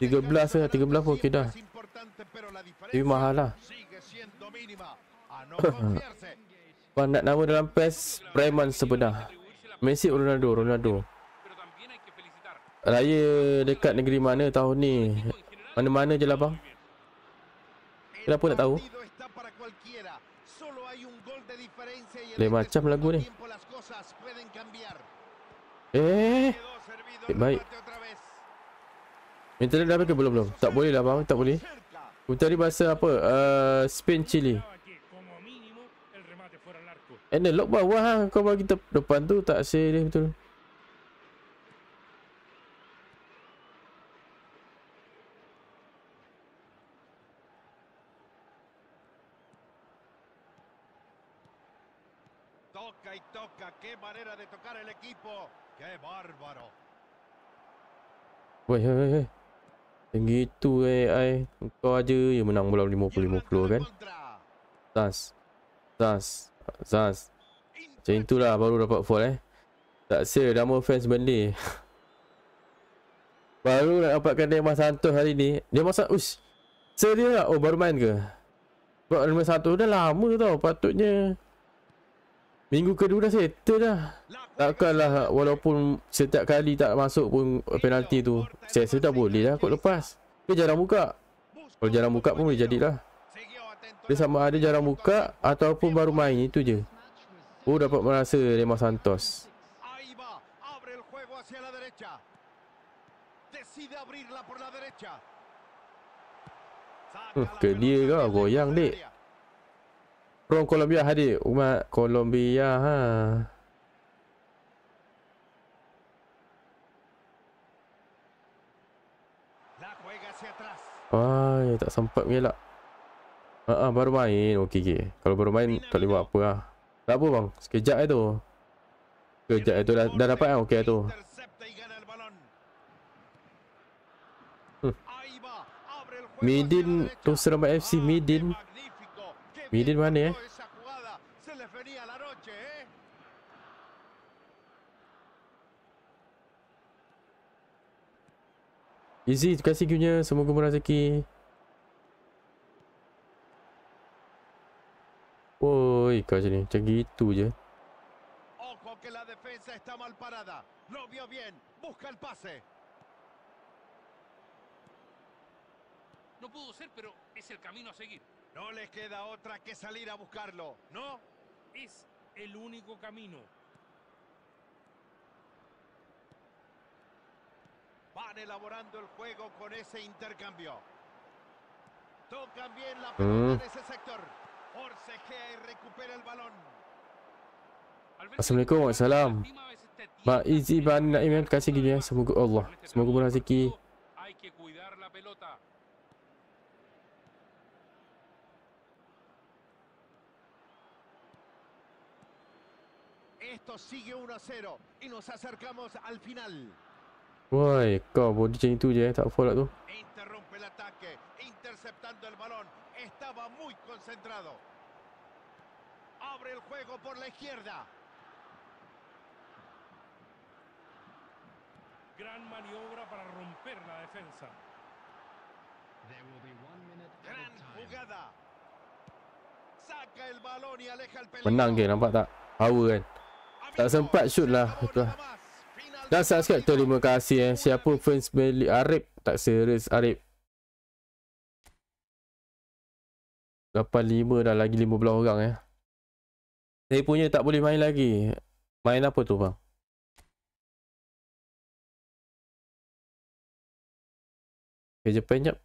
B: 13 lah 13 pun okey dah tapi mahal lah Pan nak nama dalam PES Preman sebenar Messi Ronaldo Ronaldo Raya dekat negeri mana tahun ni Mana-mana je lah bang Kenapa nak tahu Lain macam lagu ni Eh Baik, eh, baik. Internet dah ke belum-belum? Tak boleh lah bang, tak boleh Utari bahasa apa? Uh, Spain Chile And the lock bawah kau bagi depan tu tak say dia betul manera de tocar el equipo. ¡Qué bárbaro! Wey, wey, wey. Yang gitu eh, AI. Kau aja yang menang bola 50-50 kan. Zaz. Zaz. Zaz. Macam itulah baru dapat fall eh. Tak sia nama fans Burnley. baru nak dapatkan Neymar Santos hari ni. Neymar Santos. Serius tak? Lah. Oh baru main ke? Sebab Neymar Santos dah lama tau. Patutnya. Minggu kedua dah settle dah Takkanlah walaupun setiap kali tak masuk pun penalti tu Saya dah boleh lah kot lepas Dia jarang buka Kalau jarang buka pun boleh jadilah Dia sama ada jarang buka Ataupun baru main itu je Oh dapat merasa Lema Santos Huh, ke dia kau goyang dek Orang Colombia hadi, Umat Colombia ha. Ay, tak sempat ni lah. Ha, ah, ha, baru main. Okey okey. Kalau baru main tak lewat apa lah. Tak apa bang. Sekejap aja tu. Sekejap aja tu dah, dah dapat kan okey tu. Hmm. Midin tu seramai FC Midin Miren, mané. Se les venía terima kasih punya. Semoga murah rezeki. Woi, kau sini. Macam gitu je.
D: No pudo ser, pero es el camino a seguir. No les queda otra que salir a buscarlo, ¿no? Es el único camino. Van elaborando el juego con ese intercambio.
B: Tocan bien la mm. pelota en ese sector. Forcejea y recupera el balón. Assalamualaikum Wassalam Mak Izzy Ban Naim kasih gini ya Semoga Allah Semoga berhasil. Hay que cuidar la pelota
A: Esto sigue 1 0 y nos acercamos al final.
B: Uy, ¿Cómo body ya, Interrumpe el ataque, interceptando el balón. Estaba
D: muy concentrado. Abre el juego por la izquierda. Gran
C: maniobra para romper la defensa. Gran jugada.
B: Saca el balón y aleja el pues peligro. Menang nampak tak? Tak sempat shoot lah Betul Dan subscribe tu Terima kasih eh Siapa fans Meli Arif Tak serius Arif
E: 85 dah lagi 15 orang eh Saya punya tak boleh main lagi Main apa tu bang Kejap-kejap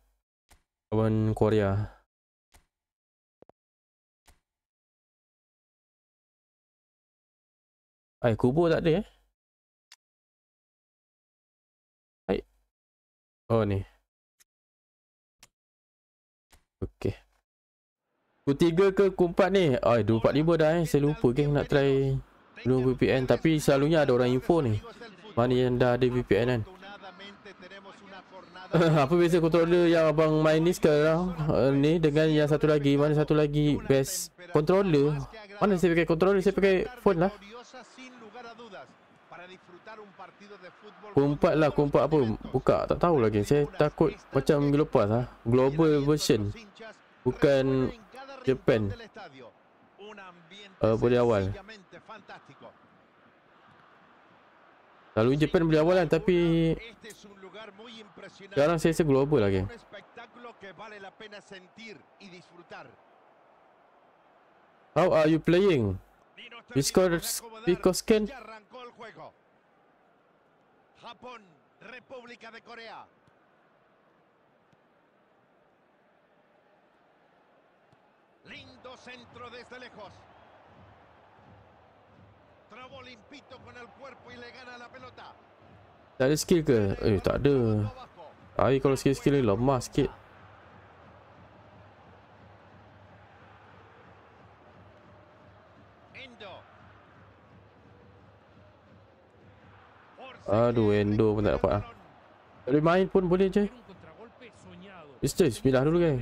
E: Kawan Korea Hai, kubur tak ada eh. Hai. Oh ni.
B: Okey. Ku tiga ke ku empat ni? Oi, dua empat dah eh. Saya lupa geng nak try dua VPN. Tapi selalunya ada orang info ni. Mana yang dah ada VPN kan? Apa beza controller yang abang main ni sekarang uh, ni dengan yang satu lagi? Mana satu lagi best controller? Mana saya pakai controller? Saya pakai phone lah. Kumpat lah kumpat apa Buka tak tahu lagi Saya takut macam minggu lepas lah Global version Bukan Japan uh, Boleh awal Lalu Japan boleh awal lah tapi Sekarang saya rasa global lagi How are you playing? Discord Discord scan Japón, República de Corea.
D: Lindo centro desde lejos. Trabó
B: limpito con el cuerpo y le gana la pelota. Tak skill ke? Eh tak ada. kalau skill-skill lemah sikit. Aduh, Endo pun tak dapat lah. Boleh main pun boleh je.
C: It's just, pilih dulu kan.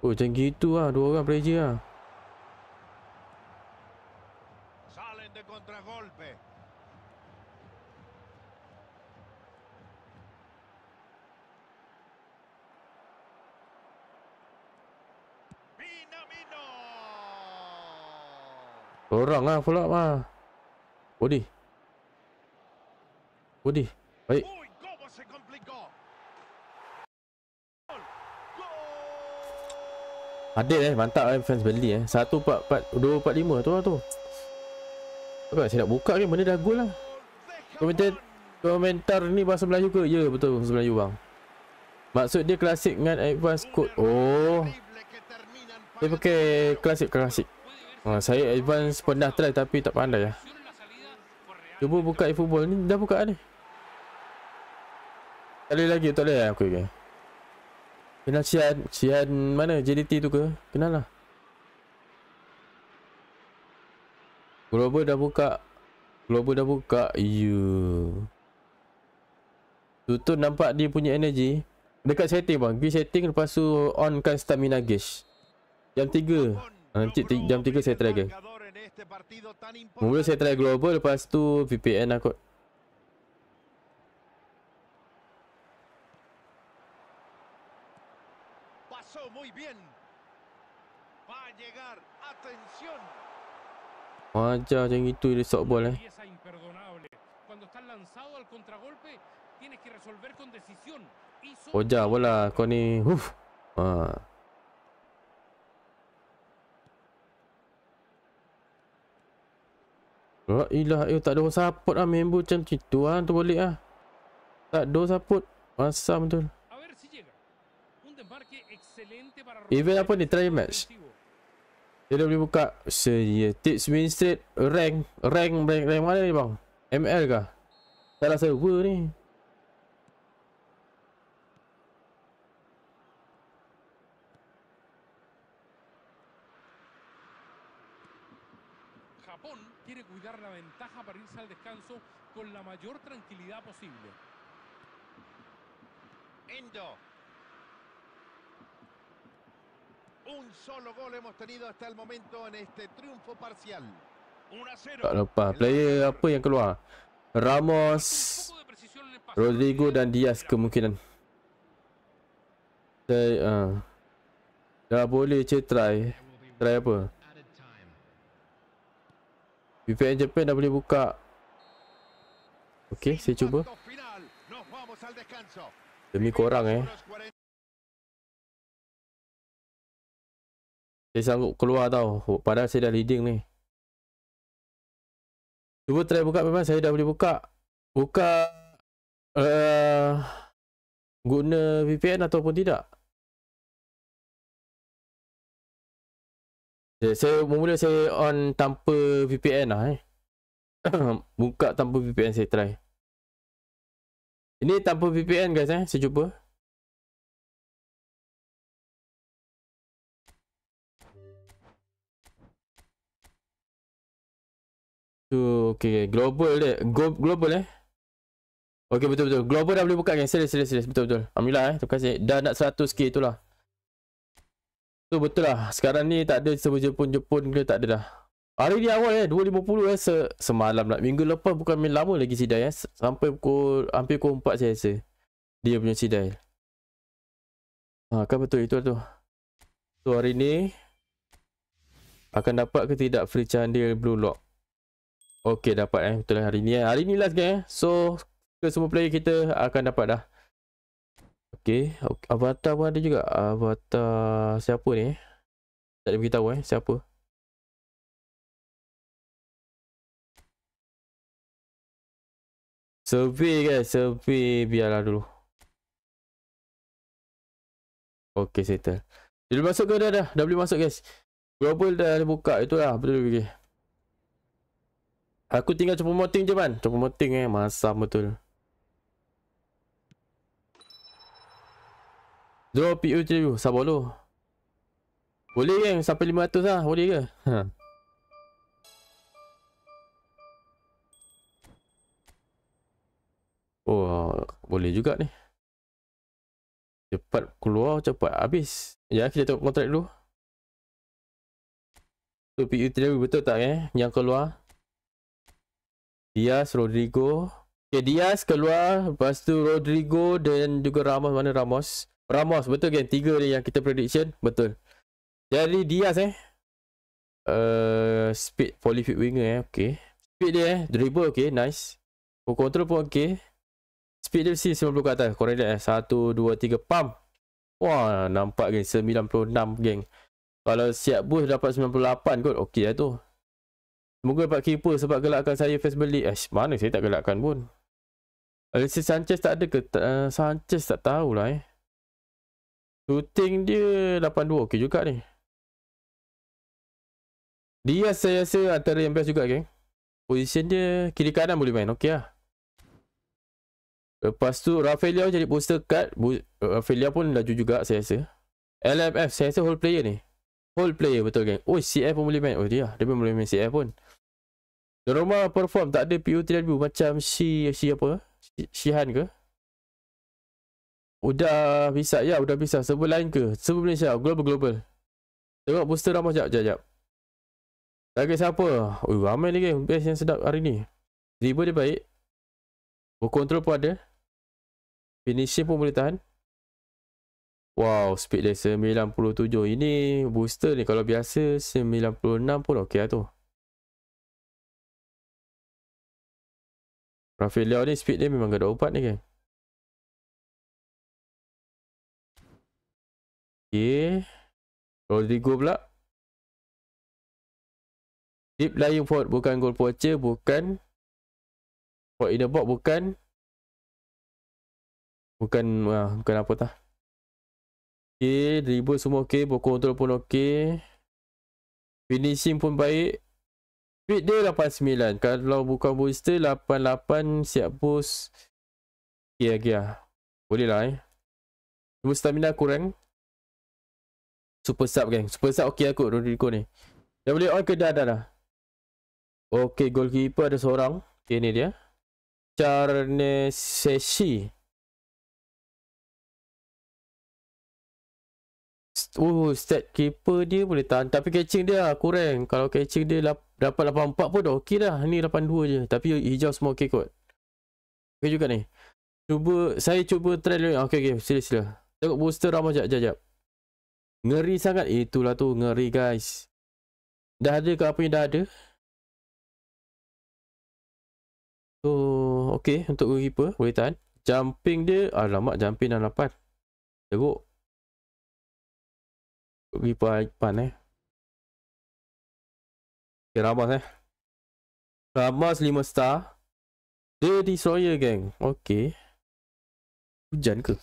C: Oh,
B: macam gitu lah. Dua orang player lah. Orang lah pula ma. Bodi Bodi Baik Adil eh Mantap eh fans Burnley eh 1-4-4 2-4-5 tu lah tu Takkan saya nak buka ni Benda dah gol lah Komentar Komentar ni bahasa Melayu ke? Ya betul bahasa Melayu bang Maksud dia klasik dengan advance code Oh Dia pakai klasik klasik Ha, saya advance pernah try tapi tak pandai lah. Cuba buka e-football ni. Dah buka ni. Tak boleh lagi. Tak boleh lah. Okay, okay. Kenal Sian. Sian mana? JDT tu ke? Kenal lah. Global dah buka. Global dah buka. You. Ya. Tutup nampak dia punya energy. Dekat setting bang. Pergi setting lepas tu onkan stamina gauge. Yang tiga. Nanti ah, jam 3 saya try ke Mula saya try global Lepas tu VPN lah kot
D: Pasó muy bien. Va a llegar.
B: Macam itu dia sok bol eh. Oh, ya, bola, kau ni. Uf. Ah. Wah oh, ilah eh tak ada orang support lah member macam tu Tuan lah, tu boleh lah Tak ada support masa betul. Event apa ni try match Dia dah boleh buka Seria ya, Tips win straight Rank Rank rank rank mana ni bang ML kah Tak rasa apa ni
C: con la mayor tranquilidad posible.
D: Endo. Un solo gol hemos tenido hasta el momento en este triunfo parcial. 1 a
B: 0. Tak lepas player apa yang keluar? Ramos, Rodrigo dan Diaz kemungkinan. Saya uh, dah boleh je try. Try apa? VPN Japan dah boleh buka Okey, saya cuba. Demi korang eh.
E: Saya sanggup keluar tau. Padahal saya dah leading ni. Cuba try buka memang saya dah boleh buka. Buka uh, guna VPN ataupun tidak. Saya, saya mula saya on tanpa VPN lah eh. buka tanpa VPN saya try. Ini tanpa VPN guys eh, saya cuba.
B: Tu okey global dia. Go global eh. Okey betul betul. Global dah boleh buka guys. Serius serius serius betul betul. Alhamdulillah eh. Terima kasih. Dah nak 100k itulah. Tu so, betul lah. Sekarang ni tak ada sebuah Jepun-Jepun ke tak ada dah. Hari ni awal eh 2.50 eh se semalam lah minggu lepas bukan main lama lagi sidai eh sampai pukul hampir pukul 4 saya rasa dia punya sidai. Ha kan betul itu tu. So hari ni akan dapat ke tidak free candle blue lock. Okey dapat eh betul lah hari ni eh. Hari ni last game eh. So ke semua player kita akan dapat dah. Okey, okay. avatar pun ada juga. Avatar siapa ni?
E: Eh? Tak ada beritahu eh siapa. Survey guys, survey biarlah dulu. Okay, settle. Dia dah masuk ke dah
B: dah? Dah boleh masuk guys. Global dah buka itu itulah, betul fikir. Aku tinggal cuba moting je man. Cuba moting eh, masam betul. Draw PU 3 view, sabar Boleh kan sampai 500 lah, boleh ke? Huh. Ha. Oh, boleh juga ni. Cepat keluar, cepat habis. Ya, kita tengok kontrak dulu. So, PU Trevi betul tak eh? Yang keluar. Diaz, Rodrigo. Okay, Diaz keluar. Lepas tu Rodrigo dan juga Ramos. Mana Ramos? Ramos, betul kan? Tiga ni yang kita prediction. Betul. Jadi, Diaz eh. Uh, speed, polyfit winger eh. Okay. Speed dia eh. Dribble, okay. Nice. Oh, control pun okay. Speed dia mesti 90 ke atas. Korang lihat eh. 1, 2, 3, pump. Wah, nampak geng. 96 geng. Kalau siap boost dapat 98 kot. Okey lah tu. Semoga dapat keeper sebab gelakkan saya Facebook League. Eh, mana saya tak gelakkan pun. Alexis Sanchez tak ada ke? Uh, Sanchez tak tahulah eh. Shooting dia 82 okey juga
E: ni. Dia saya rasa antara yang best juga geng.
B: Position dia kiri kanan boleh main okey lah. Lepas tu Rafaelia jadi booster card Bu- eh, Rafaelia pun laju juga saya rasa LMF saya rasa whole player ni Whole player betul geng Oh CF pun boleh main Oh dia lah. Dia pun boleh main CF pun Norma perform tak ada pu 3 Macam si Si apa Sihan ke Udah bisa Ya udah bisa Server lain ke Server Malaysia Global global Tengok booster ramai jap jap jap Target siapa Ui ramai ni geng Base yang sedap hari ni Dribble dia baik bo control pun ada Finishing pun boleh tahan. Wow, speed dia 97. Ini booster ni kalau biasa 96 pun okey lah tu.
E: Rafael Leo ni speed dia memang gaduh ubat ni kan. Okay. Rodrigo pula. Deep Lion Port bukan goal poacher, bukan. Port in the box bukan
B: bukan uh, bukan apa tah okey dribble semua okey pokok control pun okey finishing pun baik speed dia 89 kalau bukan booster 88 siap boost okey lagi okay, ah. boleh lah eh cuma stamina kurang super sub gang, super sub okey aku Rodrigo ni dah boleh on ke dah dah dah okey goalkeeper ada seorang okey ni dia Charnesesi
E: Oh stat
B: keeper dia boleh tahan Tapi catching dia lah, kurang Kalau catching dia lap, dapat 84 pun dah okey dah Ni 82 je Tapi hijau semua okey kot Okey juga ni Cuba Saya cuba try dulu ah, Okey okey sila sila Tengok booster ramah jap jap Ngeri sangat Itulah tu ngeri guys Dah ada ke apa yang dah ada
E: So okey untuk keeper boleh tahan Jumping dia Alamak jumping dan 8 Teruk pergi pun Aipan eh ok Rabas eh Rabas 5 star dia destroyer gang ok hujan ke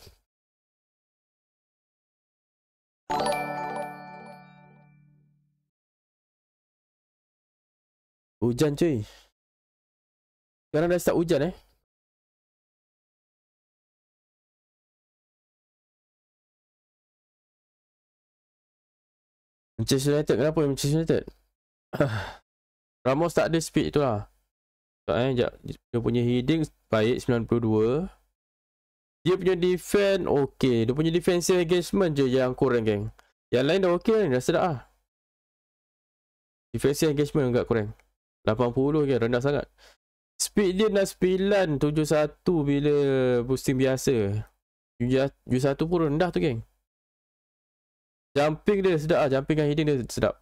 E: hujan cuy sekarang dah start hujan eh Manchester United kenapa Manchester United?
B: Ramos tak ada speed tu lah. So, eh, jap. Dia punya heading baik 92. Dia punya defend okey. Dia punya defensive engagement je yang kurang geng. Yang lain dah okey kan? Rasa dah ah. Defensive engagement enggak kurang. 80 je rendah sangat. Speed dia dah 9, 71 bila boosting biasa. U1 pun rendah tu geng. Jumping dia sedap
E: ah. Jumping dengan hitting dia sedap.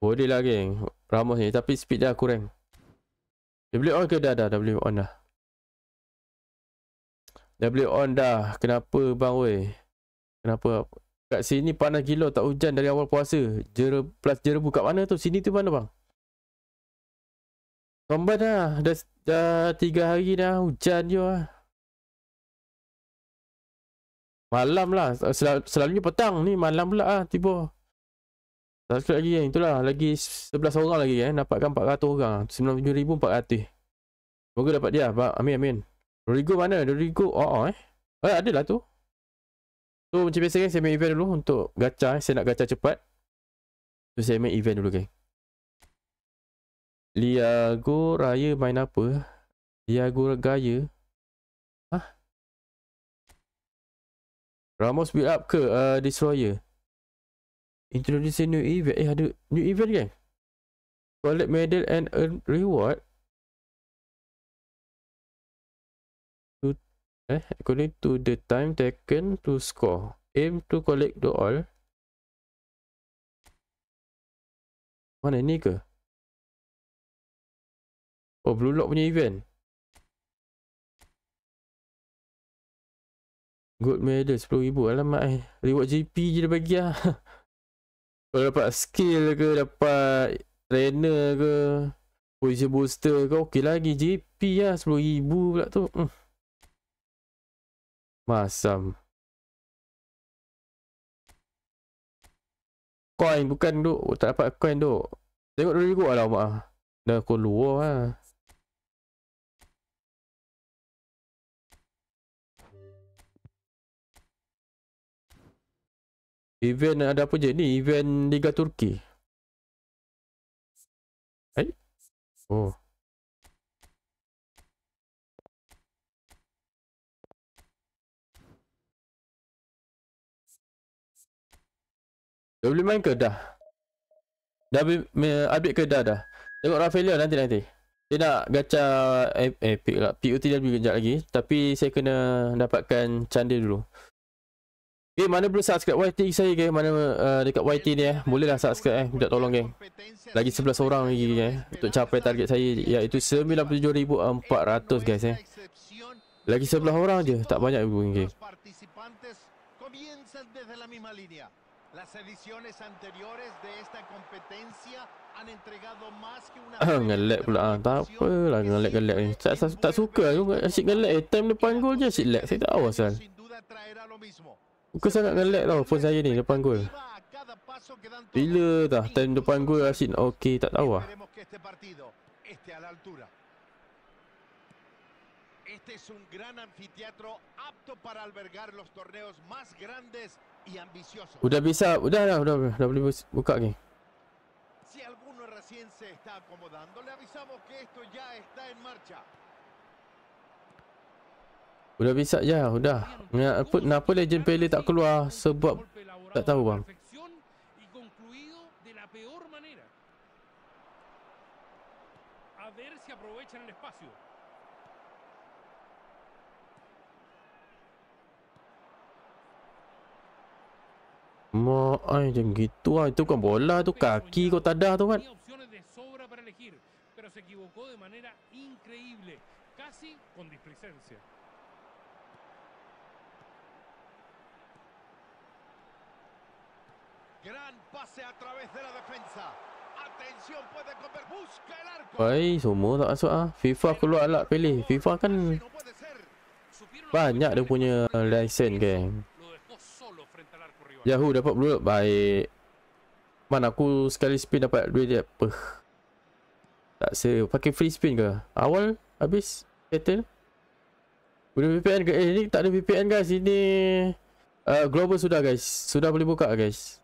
E: Boleh lah
B: geng. Ramos ni. Tapi speed dia kurang. Dia boleh on ke? Dah dah. Dah boleh on dah. Dah boleh on dah. Kenapa bang weh? Kenapa? Kat sini panas gila. Tak hujan dari awal puasa. Jerub, plus jerebu buka mana tu? Sini tu mana bang? Tomban dah. Dah, dah tiga hari dah. Hujan je lah. Malam lah Sel- Selalunya petang ni Malam pula lah Tiba Subscribe lagi kan Itulah lagi 11 orang lagi kan Dapatkan 400 orang 97,400 Moga dapat dia ba- Amin amin Rodrigo mana Rodrigo Oh oh eh Eh ada lah tu So macam biasa kan Saya main event dulu Untuk gacha eh. Saya nak gacha cepat So saya main event dulu kan Liago Raya main apa Liago
E: Gaya Hah Ramos build up ke uh, Destroyer Introducing new event Eh ada new event kan Collect medal and earn reward to, Eh according to the time taken to score Aim to collect the all Mana ni ke Oh blue lock punya event Gold medal 10,000 Alamak eh
B: Reward JP je dia bagi lah Kalau dapat skill ke Dapat Trainer ke Position booster ke Okey lagi GP lah 10,000 pula tu hmm. Masam
E: Coin bukan duk oh, Tak dapat coin duk Tengok dulu juga lah Alamak ah. Dah keluar lah Event ada apa je? Ni event Liga Turki. Hai. Eh? Oh.
B: Dah boleh main ke dah? Dah boleh update ke dah dah? Tengok Rafael nanti nanti. Dia nak gacha eh, eh PUTW kejap lagi. Tapi saya kena dapatkan candil dulu. Okay, eh, mana boleh subscribe YT saya ke? Mana uh, dekat YT ni eh? Boleh lah subscribe eh. Minta tolong geng. Lagi 11 orang lagi eh. Untuk capai target saya iaitu ya, 97,400 guys eh. Lagi 11 orang je. Tak banyak ibu geng. ngelek pula ha, Tak apalah ngelek-ngelek eh. ni tak, tak, tak suka aku asyik ngelek eh. Time depan gol je asyik lag Saya tak tahu asal kan. Bukan sangat dengan lag tau phone saya ni depan gol Bila dah time depan gol Rashid ok tak tahu ah. Este es un gran anfiteatro apto para albergar los torneos más grandes y ambiciosos. Udah bisa, udah dah, udah dah boleh buka ni.
D: Si alguno recién se está acomodando, le avisamos que esto ya está en marcha.
B: Udah bisa ya, udah. Kenapa, ya, kenapa Legend Pele tak keluar sebab tak tahu bang. Mak ay jangan gitu ah itu kan bola tu kaki kau tadah tu kan.
C: Pero se equivocó de manera increíble, casi
D: con displicencia. Gran
B: semua tak masuk ah. FIFA keluar lah pilih. FIFA kan banyak dia punya license ke. Yahoo dapat blue baik. Man aku sekali spin dapat duit dia. Peh. Tak se pakai free spin ke? Awal habis settle. Boleh VPN ke? Eh ni tak ada VPN guys. Ini uh, global sudah guys. Sudah boleh buka guys.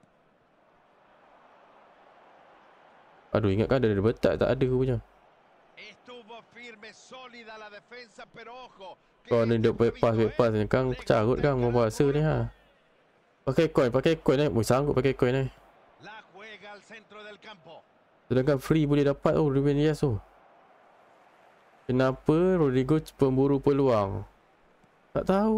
B: Aduh ingat kan ada betak tak ada punya. Estuvo firme solida la defensa pero ojo. Kau ni dok pas, back pass ni kang carut kang mau rasa ni ha. Pakai coin pakai coin ni. Oi sanggup pakai coin ni. La juega Sedangkan free boleh dapat oh Ruben Dias tu. Kenapa Rodrigo pemburu peluang? Tak tahu.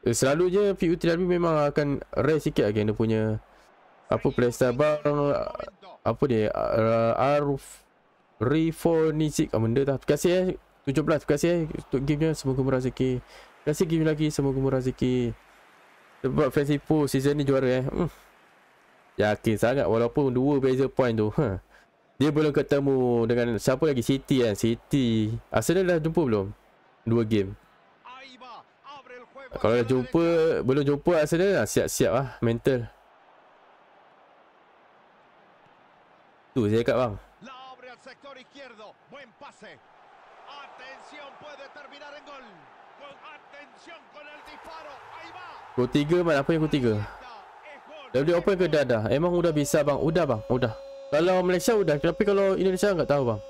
B: Eh, selalu je PUTW memang akan rare sikit agenda punya apa playstyle baru apa dia ah, Aruf reformisik. ah, benda tak? terima kasih eh 17 terima kasih eh untuk game nya semoga murah rezeki terima kasih game lagi semoga murah rezeki sebab fancy pool season ni juara eh hmm. yakin sangat walaupun dua beza point tu huh. Ha. dia belum ketemu dengan siapa lagi City kan City Asalnya dah jumpa belum dua game kalau dah jumpa, belum jumpa Asalnya lah. siap-siap lah mental. Tu saya cakap bang. La abre al sector izquierdo. Buen pase.
D: Atención, puede terminar en gol. Atención con el disparo.
B: Ahí va. Kau tiga man apa yang kau tiga? Dah boleh open ke dada. Emang udah bisa bang, udah bang, udah. Kalau Malaysia udah, tapi kalau Indonesia enggak tahu bang.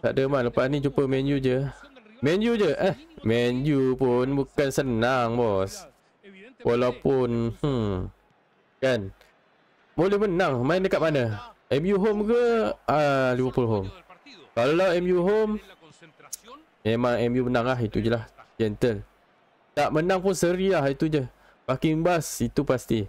B: Tak ada man, lepas ni jumpa menu je. Menu je eh. Menu pun bukan senang bos. Walaupun hmm kan boleh menang main dekat mana MU home ke uh, Liverpool home kalau MU home memang MU menang lah itu je lah gentle tak menang pun seri lah itu je parking bus itu pasti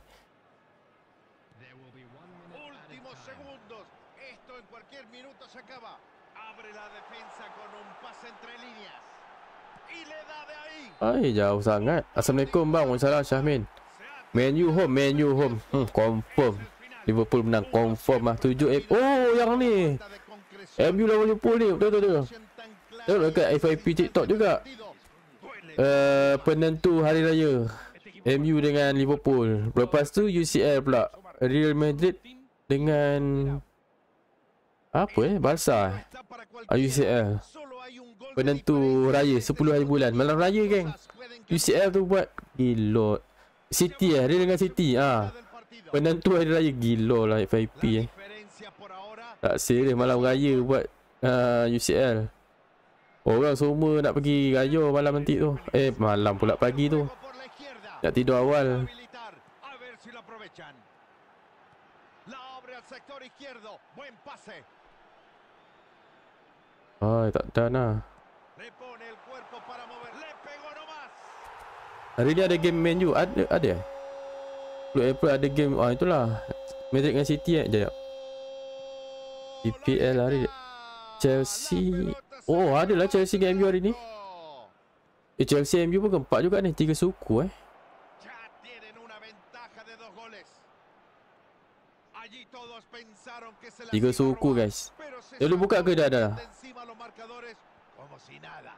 B: Ay, jauh sangat Assalamualaikum bang Waalaikumsalam Syahmin Man U home Man U home hmm, Confirm Liverpool menang confirm lah 7 eh Oh yang ni MU lawan Liverpool ni Tengok tengok tengok Tengok dekat FIP TikTok juga uh, Penentu Hari Raya MU dengan Liverpool Lepas tu UCL pula Real Madrid Dengan Apa eh Barca eh? ah, UCL Penentu Raya 10 hari bulan Malam Raya geng UCL tu buat Gila City eh Real dengan City Haa ah. Penentu hari raya gila lah FIP eh. Tak serius malam raya buat uh, ah, UCL. Orang semua nak pergi raya malam nanti tu. Eh malam pula pagi tu. Nak tidur awal. Ay, tak ada lah. Hari ni ada game menu. Ada, ada eh? Blue Apple ada game ah itulah. Madrid dengan City eh jap. EPL hari Chelsea. Oh, ada lah Chelsea game MU hari ni. Eh, Chelsea MU pun keempat juga ni, tiga suku eh. Ya tiga suku guys Dia boleh buka ke dah dah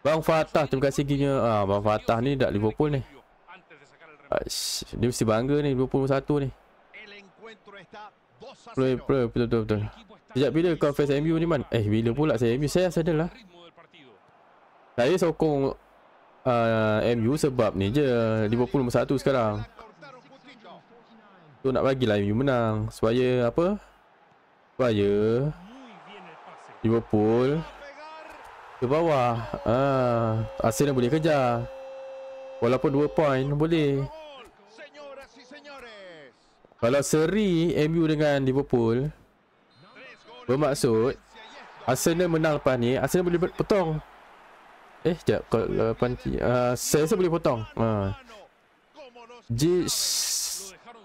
B: Bang Fatah Terima kasih gini ah, Bang Fatah ni Dekat Liverpool ni Aish, dia mesti bangga ni 21 ni. Play, play, betul, betul, betul. Sejak bila kau face MU ni, Man? Eh, bila pula saya MU? Saya rasa lah. Saya sokong uh, MU sebab ni je. 51 sekarang. Tu so, nak lah MU menang. Supaya apa? Supaya... Liverpool ke bawah ah, Arsenal boleh kejar Walaupun 2 point boleh Kalau seri MU dengan Liverpool Bermaksud Arsenal menang lepas ni Arsenal boleh potong Eh sekejap Kalau panci ah, Saya rasa boleh potong ah. G,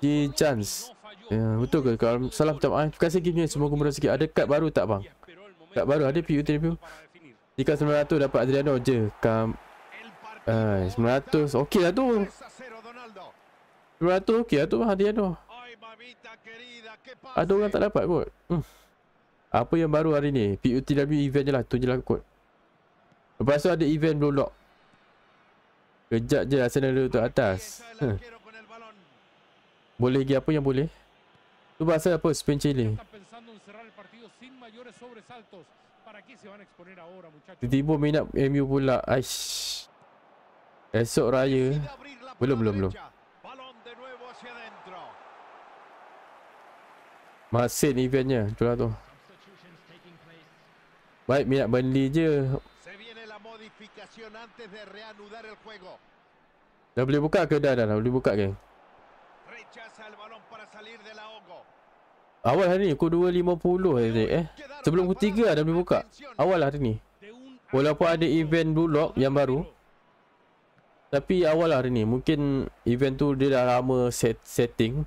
B: G chance yeah, Betul ke Kalau salah minta maaf Terima kasih game Semua kumpulan sikit Ada kad baru tak bang Kad baru ada PU Tidak PU Jika 900 dapat Adriano je Come Uh, 900 okey lah tu 900 okey lah tu hadiah tu Ada orang tak dapat kot hmm. Apa yang baru hari ni PUTW event je lah tu je lah kot Lepas tu ada event blue lock Kejap je Arsenal lah tu atas hmm. Boleh pergi apa yang boleh Tu pasal apa Spain chilling Tiba-tiba minat MU pula Aish Esok raya Belum belum belum Masin eventnya Itulah tu Baik minat Burnley je Dah boleh buka ke dah dah, dah boleh buka ke Awal hari ni pukul 2.50 eh, eh. Sebelum pukul 3 dah boleh buka Awal lah hari ni Walaupun ada event dulu yang baru tapi awal lah hari ni Mungkin event tu dia dah lama set, setting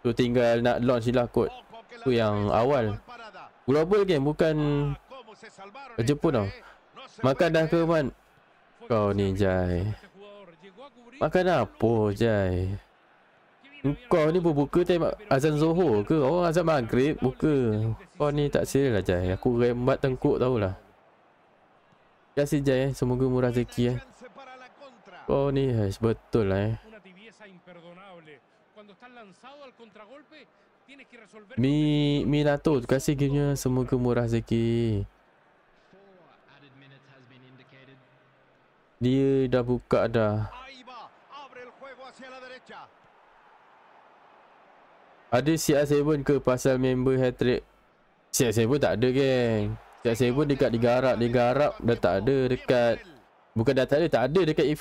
B: Tu so, tinggal nak launch lah kot Tu yang awal Global game bukan Jepun tau Makan dah ke man Kau ni Jai Makan apa Jai Kau ni berbuka time azan Zohor ke Orang oh, azan maghrib buka Kau ni tak serius lah Jai Aku rembat tengkuk tau lah Terima kasih Jai eh. Semoga murah rezeki eh Oh ni guys, betul lah eh. Mi mi Nato, kasih game-nya semoga murah Zeki. Dia dah buka dah. Ada si 7 ke pasal member hat-trick? CR7 tak ada geng. Si 7 dekat digarap, digarap dah tak ada dekat Bukan dah tak ada, tak ada dekat e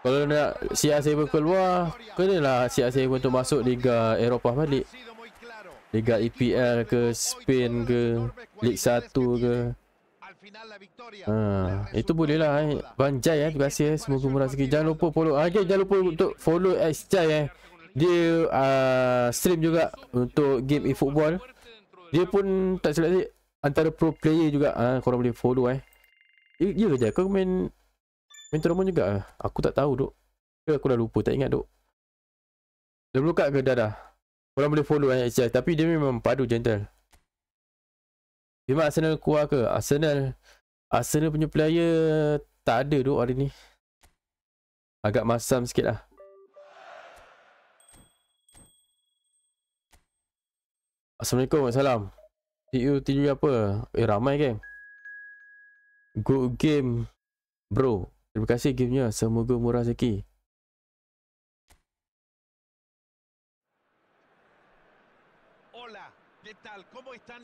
B: Kalau nak CR7 keluar, kena lah CR7 untuk masuk Liga Eropah balik. Liga EPL ke, Spain ke, Liga 1 ke. Ha, itu boleh lah eh. Banjai eh. Terima kasih eh. Semoga murah sikit. Jangan lupa follow. Ah, jangan lupa untuk follow XJai eh. Dia uh, stream juga untuk game eFootball. Dia pun tak silap antara pro player juga. Ha, korang boleh follow eh. Eh, ya je kau main main Tromon juga ah. Aku tak tahu dok. Ke aku dah lupa tak ingat dok. Dah buka ke dah dah. Korang boleh follow banyak eh, tapi dia memang padu gentle. Memang Arsenal kuat ke? Arsenal Arsenal punya player tak ada dok hari ni. Agak masam sikit lah. Assalamualaikum, Assalam. Tiu tiu apa? Eh ramai geng. Good game bro. Terima kasih gamenya. Semoga murah rezeki.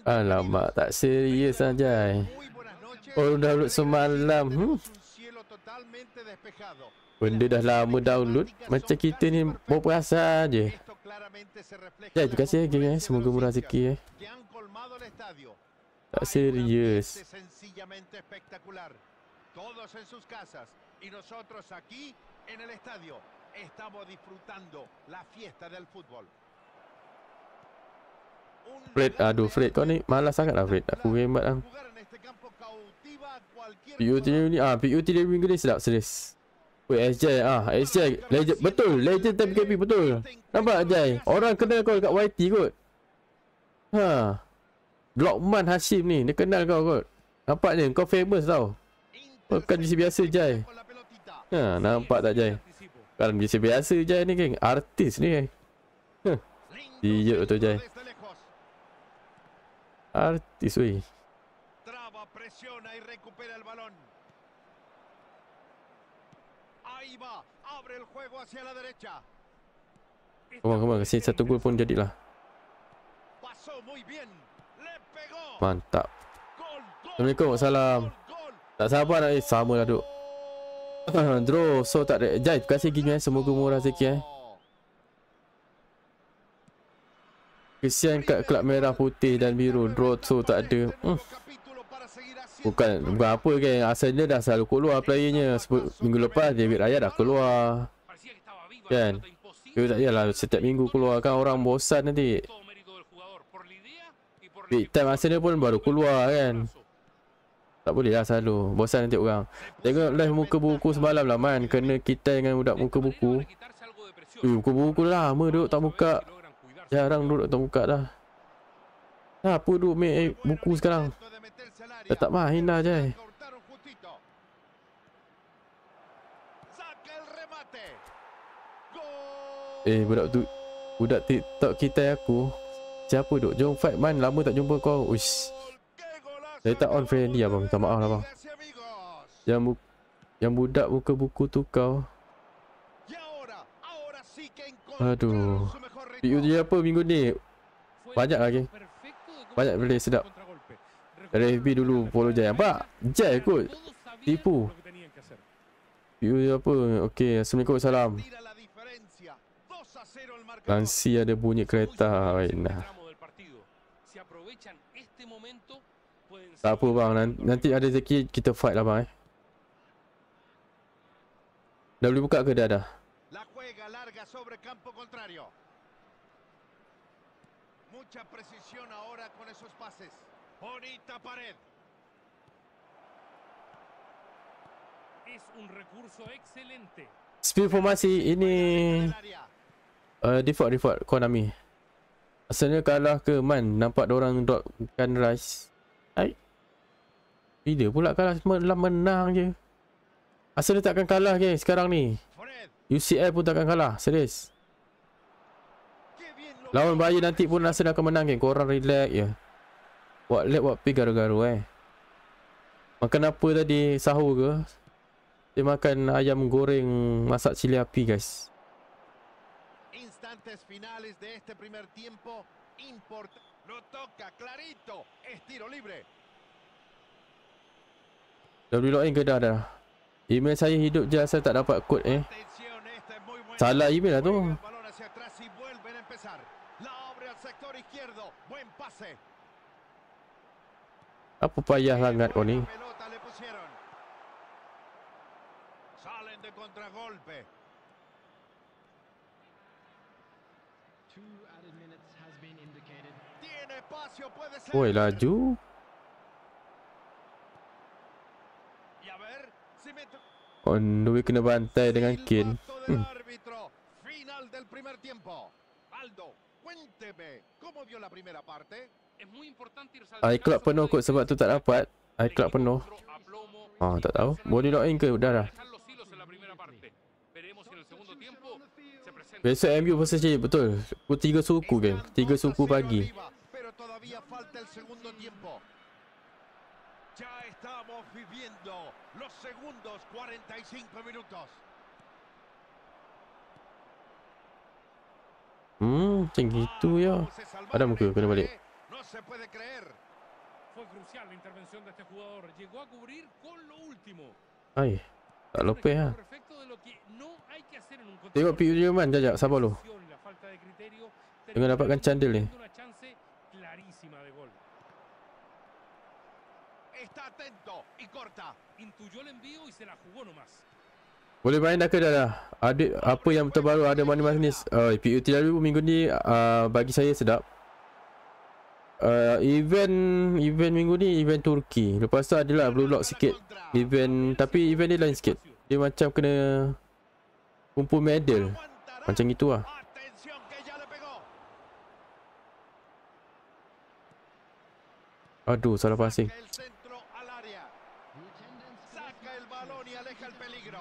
B: Alamak, tak serius Anjay Orang oh, download semalam hmm. Benda dah lama download Macam kita ni Bawa perasaan je Jai, terima kasih eh, game, eh. Semoga murah rezeki eh. Tak serius. Sencillamente espectacular.
D: Todos en sus casas y nosotros
B: Fred, aduh Fred, kau ni malas sangat lah Fred. Aku hebat lah. PUT ni, ah PUT dia minggu ni sedap serius. Weh SJ, ah SJ, legend, betul, legend time KP, betul. Nampak SJ, orang kenal kau dekat YT kot. Haa. Blockman Hashim ni Dia kenal kau kot Nampak je kau famous tau kan jenis biasa Jai Ha nampak tak Jai kan jenis biasa Jai ni geng Artis ni geng eh. Dia tu Jai Artis wey Traba presiona y recupera el balón Ahí va Abre el juego hacia la derecha Come on, come on. Kasi satu gol pun jadilah Pasó muy bien Mantap Assalamualaikum Salam Tak sabar nak eh Sama lah duk Draw So tak ada Jai terima kasih gini eh. Semoga murah sikit eh Kesian kat kelab merah putih dan biru Draw so tak ada hmm. Bukan Bukan apa kan Asalnya dah selalu keluar playernya Sebut minggu lepas David Raya dah keluar Kan Tapi tak iyalah Setiap minggu keluar kan Orang bosan nanti Big time masa ni pun baru keluar kan Tak boleh lah selalu Bosan nanti orang Tengok live muka buku semalam lah man Kena kita dengan budak muka buku Ui, eh, Muka buku lama duduk tak buka Jarang duduk tak buka dah Apa duduk make eh, buku sekarang Dah tak mahin dah je Eh budak tu Budak TikTok kita aku Siapa duk? Jom fight man lama tak jumpa kau. Uish. Saya tak on friendly abang. Minta maaf lah abang. Yang bu yang budak buka buku tu kau. Aduh. PU apa minggu ni? Banyak lagi. Banyak boleh sedap. Dari FB dulu follow jaya Pak, jaya kot. Tipu. PU apa? Okey, Assalamualaikum. Salam. Lansi ada bunyi kereta. Baiklah. Tak apa bang, nanti ada rezeki kita fight lah bang eh. Dah boleh buka ke dah dah? La Speed formasi ini uh, default default Konami. Asalnya kalah ke Man Nampak orang dropkan rice Ai, Bila pula kalah Semua menang je Asalnya takkan kalah guys. sekarang ni UCL pun takkan kalah Serius Lawan bayi nanti pun rasa dah akan menang kan Korang relax je Buat lap buat pi garu-garu eh Makan apa tadi sahur ke Dia makan ayam goreng Masak cili api guys instantes finales de este
D: primer tiempo importante. Lo toca clarito, es tiro libre.
B: Darul Kedara. Email saya hidup je saya tak dapat kod eh. Este Salah email lah tu. Apa payah sangat kau ni?
D: Salen de contragolpe. espacio puede
B: ser. Uy, la Yu. Y a ver si me. Oh, no vi que no va a entrar tengan quien. Mm. Árbitro, final del primer tiempo. Aldo, cuénteme, ¿cómo vio la primera parte? Es muy importante ir saltando. Ay, club penuh kot sebab tu tak dapat. Ay, club penuh. Ah, tak tahu. Boleh lock in ke udara? Besok MU versus Jaya betul. Pukul 3 suku game. 3 suku pagi. todavía falta el segundo tiempo.
D: Ya estamos viviendo los segundos 45 minutos.
B: Mmm, macam gitu ya. Ada muka kena balik. No se
C: puede creer. Fue crucial la intervención de este jugador. Llegó a cubrir con lo último.
B: Ay, tak lepas lah. Tengok PU Jerman, jajak, sabar lu. Jangan dapatkan candil ni. clarísima de gol.
C: Está atento y corta. Intuyó el envío y se la jugó nomás.
B: Boleh main dah ke dah lah? Update apa yang terbaru ada mana-mana ni? Uh, PU TW minggu ni uh, bagi saya sedap. Uh, event event minggu ni event Turki. Lepas tu adalah blue lock sikit. Event tapi event dia lain sikit. Dia macam kena kumpul medal. Macam itu lah. Aduh, salah passing.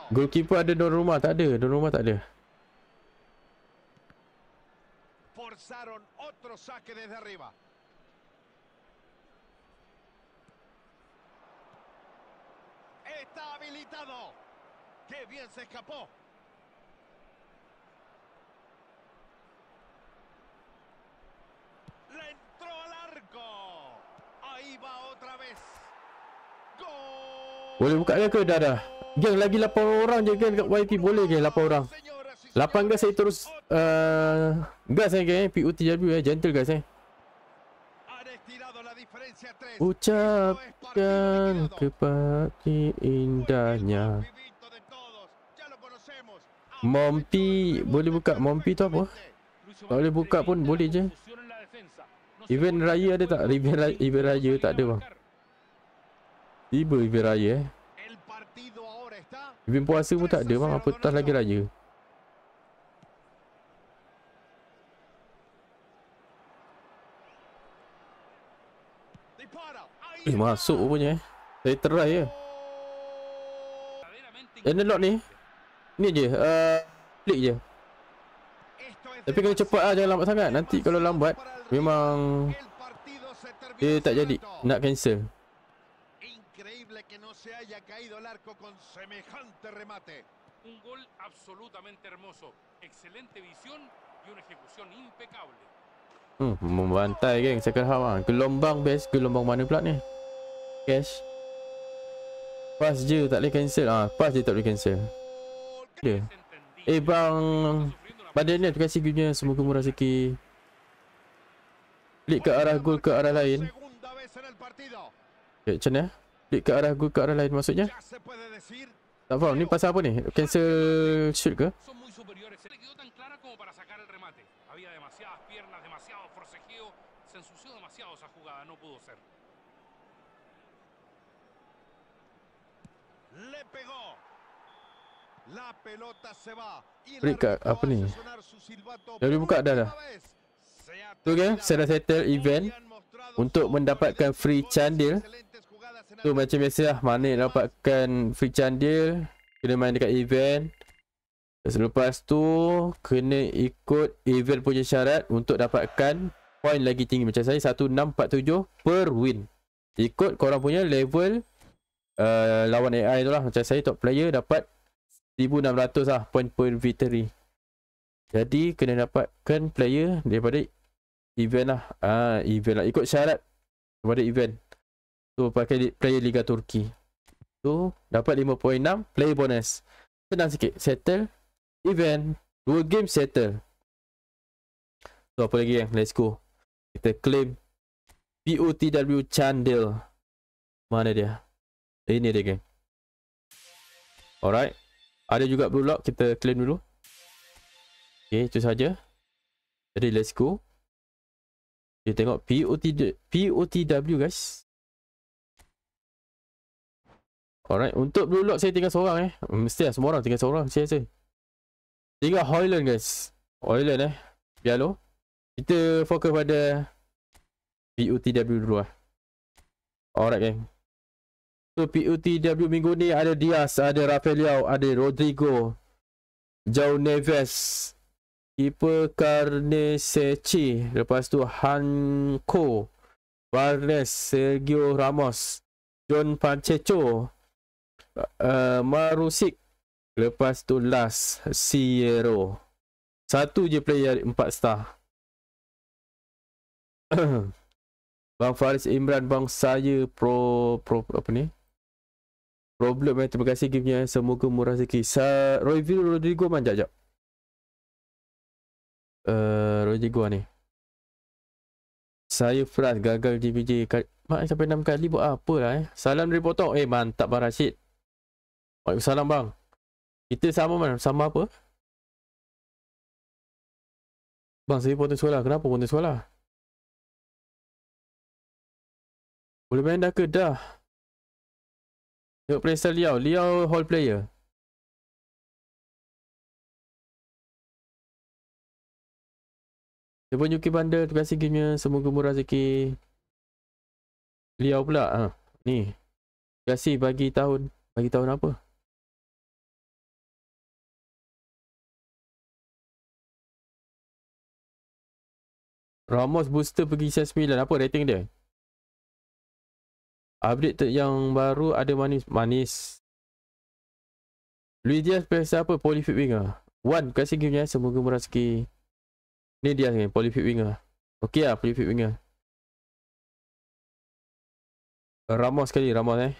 B: Goalkeeper ada don rumah tak ada, don rumah tak ada.
D: Forzaron otro saque desde arriba. Está habilitado. Qué bien se escapó.
B: Le entró al arco. Boleh buka ke dah dah? Geng lagi 8 orang je geng dekat YT boleh ke 8 orang? 8 gas saya terus uh, gas eh geng POTW eh gentle guys eh. Ucapkan kepada indahnya ya Mompi Boleh buka Mompi tu apa? Tak boleh buka pun boleh je Event raya ada tak? Event raya, event raya tak ada bang. Tiba event raya eh. Event puasa pun tak ada bang. Apa tas lagi raya? Eh masuk punya eh. Saya try je. Analog ni. Ni je. Uh, klik je. Tapi kena cepat lah. Jangan lambat sangat. Nanti kalau lambat. Memang Dia tak jadi Nak cancel Increíble que no se haya caído el arco con semejante
C: remate. Un gol absolutamente hermoso. Excelente visión y una ejecución
B: impecable. Hmm, membantai geng second half ah. Gelombang best, gelombang mana pula ni? Cash. pas je tak boleh cancel ah. pas je tak boleh cancel. Eh bang. Badan ni terima kasih punya semoga murah sikit. Flick ke arah gol ke arah lain. Okay, eh, macam mana? Flick eh? ke arah gol ke arah lain maksudnya? Ya tak faham. Ni pasal apa ni? Cancel shoot ke?
D: Le pegó.
B: apa ni? Dia ya, boleh buka dah dah. Tu ke Saya dah settle event Untuk mendapatkan free candle. Tu macam biasa lah Mana nak dapatkan free candle. Kena main dekat event Selepas tu Kena ikut event punya syarat Untuk dapatkan Point lagi tinggi macam saya 1647 per win Ikut korang punya level uh, Lawan AI tu lah Macam saya top player dapat 1600 lah point per victory Jadi kena dapatkan player daripada event lah ah ha, event lah ikut syarat kepada event tu so, pakai li- player liga Turki tu so, dapat 5.6 play bonus senang sikit settle event dua game settle so apa lagi yang let's go kita claim POTW Chandel mana dia eh, ini dia geng alright ada juga blue lock kita claim dulu Okay, itu saja. Jadi, let's go. Dia tengok POT, POTW guys. Alright, untuk blue lock saya tinggal seorang eh. Mesti lah semua orang tinggal seorang, saya rasa. Tinggal Hoylen guys. Hoylen eh. Biar lo. Kita fokus pada POTW dulu lah. Alright gang. So POTW minggu ni ada Diaz, ada Rafael Liao, ada Rodrigo. Jauh Neves. Keeper Karnesechi. Lepas tu Hanko. Barnes. Sergio Ramos. John Pancecho. Uh, eh, Marusik. Lepas tu Las. Sierra. Satu je
E: player empat star. Bang Faris
B: Imran. Bang saya pro... pro apa ni? Problem eh. Terima kasih gamenya. Eh. Semoga murah sikit. Sa- Roy Rodrigo manjak-jap uh, eh, Roger Goa ni Saya Fras gagal DPJ Mak sampai 6 kali buat apa lah eh Salam dari potong Eh mantap Bang Rashid Waalaikumsalam bang Kita sama mana? Sama apa?
E: Bang saya potong sekolah Kenapa potong sekolah? Boleh main dah ke? Dah Tengok playstyle Liao Liao hall player
B: Dia pun Yuki Bandar. Terima kasih gamenya. Semoga murah rezeki. Liau pula. Ha. Ni. Terima kasih bagi tahun. Bagi tahun apa?
E: Ramos booster pergi CS9. Apa rating dia?
B: Update yang baru ada manis. Manis. Luis Diaz apa? Polyfit Winger. one kasih nya Semoga murah rezeki. Ni dia ni, polyfit winger. Okey lah, polyfit winger.
E: Eh, Ramos sekali, Ramos eh.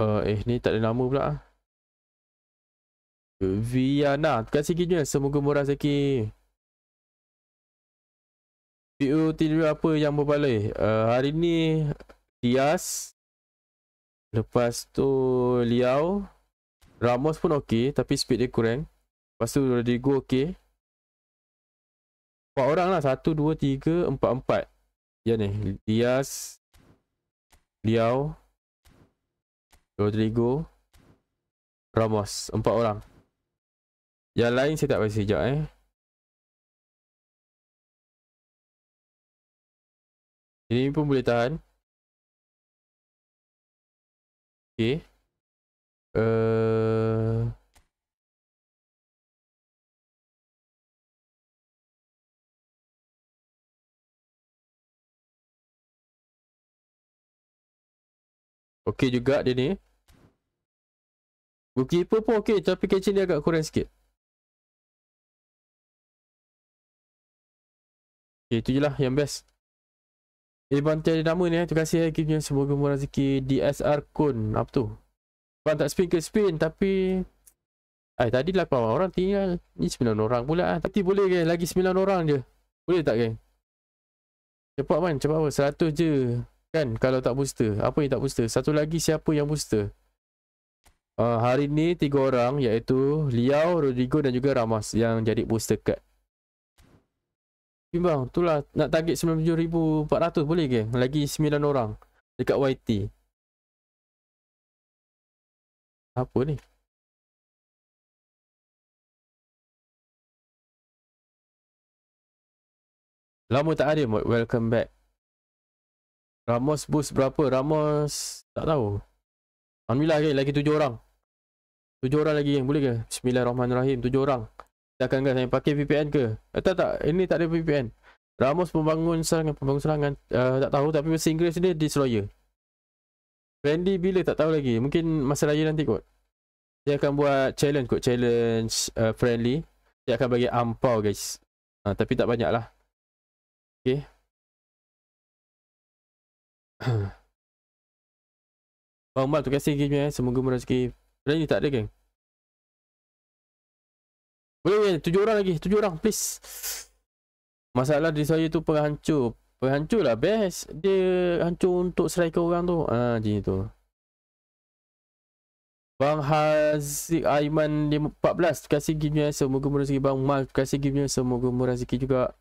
E: Uh, eh, ni tak ada nama pula. Ah. Viana. Terima kasih kini. Semoga murah Zaki. PU tidur apa yang berbaloi?
B: Uh, hari ni tias Lepas tu Liao. Ramos pun okey tapi speed dia kurang. Lepas tu Rodrigo okey. Empat orang lah. Satu, dua, tiga, empat, empat. Ya ni. Diaz. Liao. Rodrigo. Ramos. Empat orang. Yang lain saya tak pasti sekejap eh.
E: Ini pun boleh tahan. Okay. Uh... Okey juga dia ni. Bookkeeper pun okey tapi kecil dia agak kurang sikit. Okey tu je lah yang best. Eh
B: bantai ada nama ni eh. Terima kasih eh, Semoga murah rezeki DSR Kun. Apa tu? Kau tak spin ke spin tapi Eh tadi 8 orang tinggal Ni 9 orang pula lah Nanti boleh ke lagi 9 orang je Boleh tak kan Cepat man cepat apa 100 je Kan kalau tak booster Apa yang tak booster Satu lagi siapa yang booster uh, Hari ni 3 orang iaitu Liao, Rodrigo dan juga Ramas Yang jadi booster card Bimbang, itulah nak target 97,400 boleh ke? Lagi 9 orang dekat YT.
E: Apa ni? Lama tak ada mod. Welcome back.
B: Ramos boost berapa? Ramos tak tahu. Alhamdulillah geng. Lagi tujuh orang. Tujuh orang lagi geng. Boleh ke? Bismillahirrahmanirrahim. Tujuh orang. Kita akan guys. Yang pakai VPN ke? Eh, tak tak. Ini tak ada VPN. Ramos pembangun serangan. Pembangun serangan. Uh, tak tahu. Tapi bahasa Inggeris ni destroyer. Randy bila tak tahu lagi. Mungkin masa lagi nanti kot. Dia akan buat challenge kot. Challenge uh, friendly. Dia akan bagi ampau guys. Uh, tapi tak banyak lah. Okay.
E: Bang Umar tu kasih game ni eh. Semoga murah sikit.
B: Friendly tak ada geng. Boleh kan? Tujuh orang lagi. Tujuh orang please. Masalah di saya tu penghancur. Hancur lah best Dia hancur untuk striker orang tu Haa ah, macam tu Bang Haziq Aiman 14 Kasih gamenya semoga murah rezeki Bang Mal Kasih gamenya semoga murah rezeki juga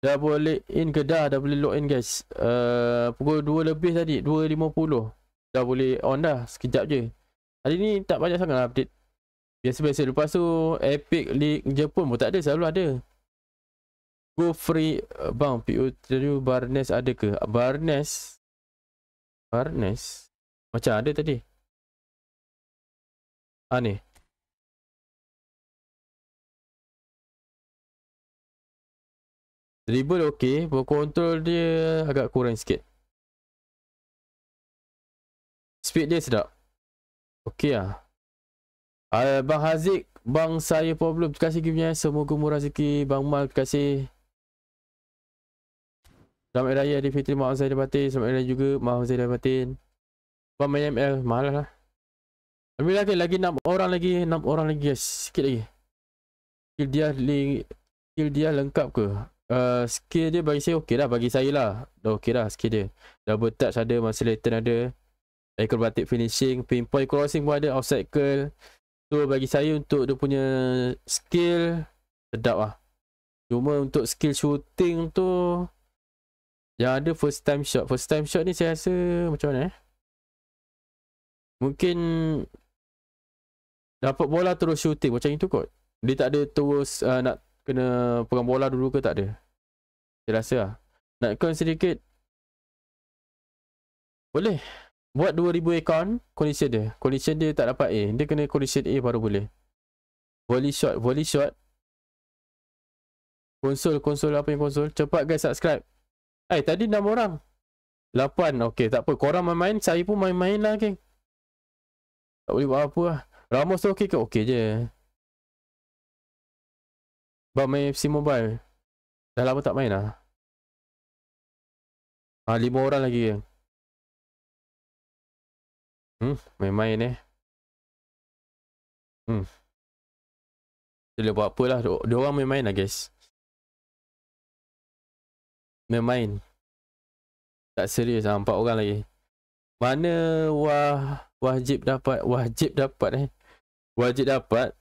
B: Dah boleh in ke dah Dah boleh log in guys uh, Pukul 2 lebih tadi 2.50 Dah boleh on dah Sekejap je Hari ni tak banyak sangat update Biasa-biasa Lepas tu Epic League Jepun pun tak ada Selalu ada Free uh, Bang PUTW Barnes ada ke Barnes Barnes Macam ada tadi
E: Ha ni Dribble ok control dia Agak kurang sikit Speed dia sedap
B: Ok lah Uh, bang Haziq, bang saya problem. Terima kasih kibnya. Semoga murah rezeki. Bang Mal, terima kasih. Selamat Raya Adi Fitri Maaf Zahir Batin Selamat Raya juga Maaf Zahir Batin Puan main ML Malah lah Alhamdulillah okay, Lagi 6 orang lagi 6 orang lagi guys Sikit lagi Skill dia Skill dia lengkap ke uh, Skill dia bagi saya Okey lah Bagi saya lah Dah okey lah Skill dia Double touch ada Masa later ada Acrobatic finishing Pinpoint crossing pun ada outside curl So bagi saya Untuk dia punya Skill Sedap lah Cuma untuk skill shooting tu yang ada first time shot. First time shot ni saya rasa macam mana eh? Mungkin dapat bola terus shooting macam itu kot. Dia tak ada terus uh, nak kena pegang bola dulu ke tak ada. Saya rasa lah. Nak account sedikit. Boleh. Buat 2000 account. Condition dia. Condition dia tak dapat A. Dia kena condition A baru boleh. Volley shot. Volley shot. Konsol. Konsol apa yang konsol. Cepat guys subscribe. Eh tadi enam orang lapan, Okay tak apa Korang main-main Saya pun main-main lah geng
E: Tak boleh buat apa lah Ramos tu okay ke? Okay je Bawa main FC Mobile Dah lama tak main lah Ha ah, 5 orang lagi geng Hmm main-main eh Hmm Tak boleh buat apa lah Dia orang main-main lah guys main-main.
B: Tak serius lah. Empat orang lagi. Mana wah wajib dapat. Wajib dapat eh. Wajib dapat.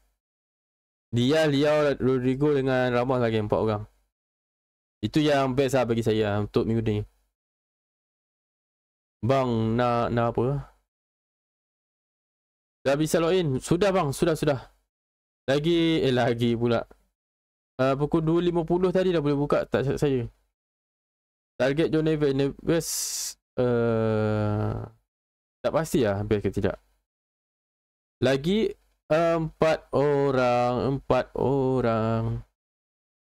B: Dia, Liao, Rodrigo dengan Ramos lagi empat orang. Itu yang best lah bagi saya untuk minggu ni.
E: Bang, nak nak apa?
B: Dah bisa login? Sudah bang, sudah, sudah. Lagi, eh lagi pula. Uh, pukul 2.50 tadi dah boleh buka tak saya. Target Joe Neville Neves uh, Tak pasti lah Hampir ke tidak Lagi Empat orang Empat orang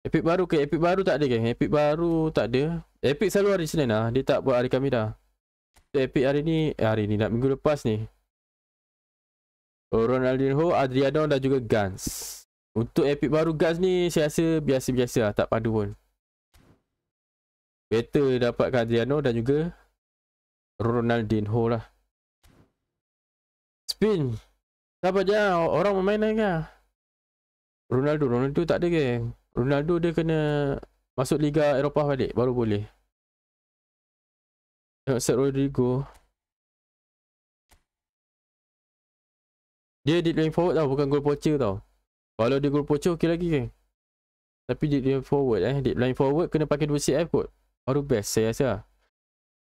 B: Epic baru ke? Epic baru tak ada ke? Epic baru tak ada Epic selalu hari Senin lah Dia tak buat hari kami dah Epic hari ni eh, Hari ni nak minggu lepas ni Ronaldinho, Adriano dan juga Guns Untuk epic baru Guns ni Saya rasa biasa-biasa lah Tak padu pun Better dapat Adriano dan juga Ronaldinho lah. Spin. Siapa je orang memain kan? Lah. Ronaldo. Ronaldo tak ada ke? Ronaldo dia kena masuk Liga Eropah balik. Baru boleh.
E: Tengok Sir Rodrigo.
B: Dia deep lane forward tau. Bukan goal poacher tau. Kalau dia goal poacher okey lagi ke? Tapi deep lane forward eh. Deep lane forward kena pakai 2CF kot. Baru best saya rasa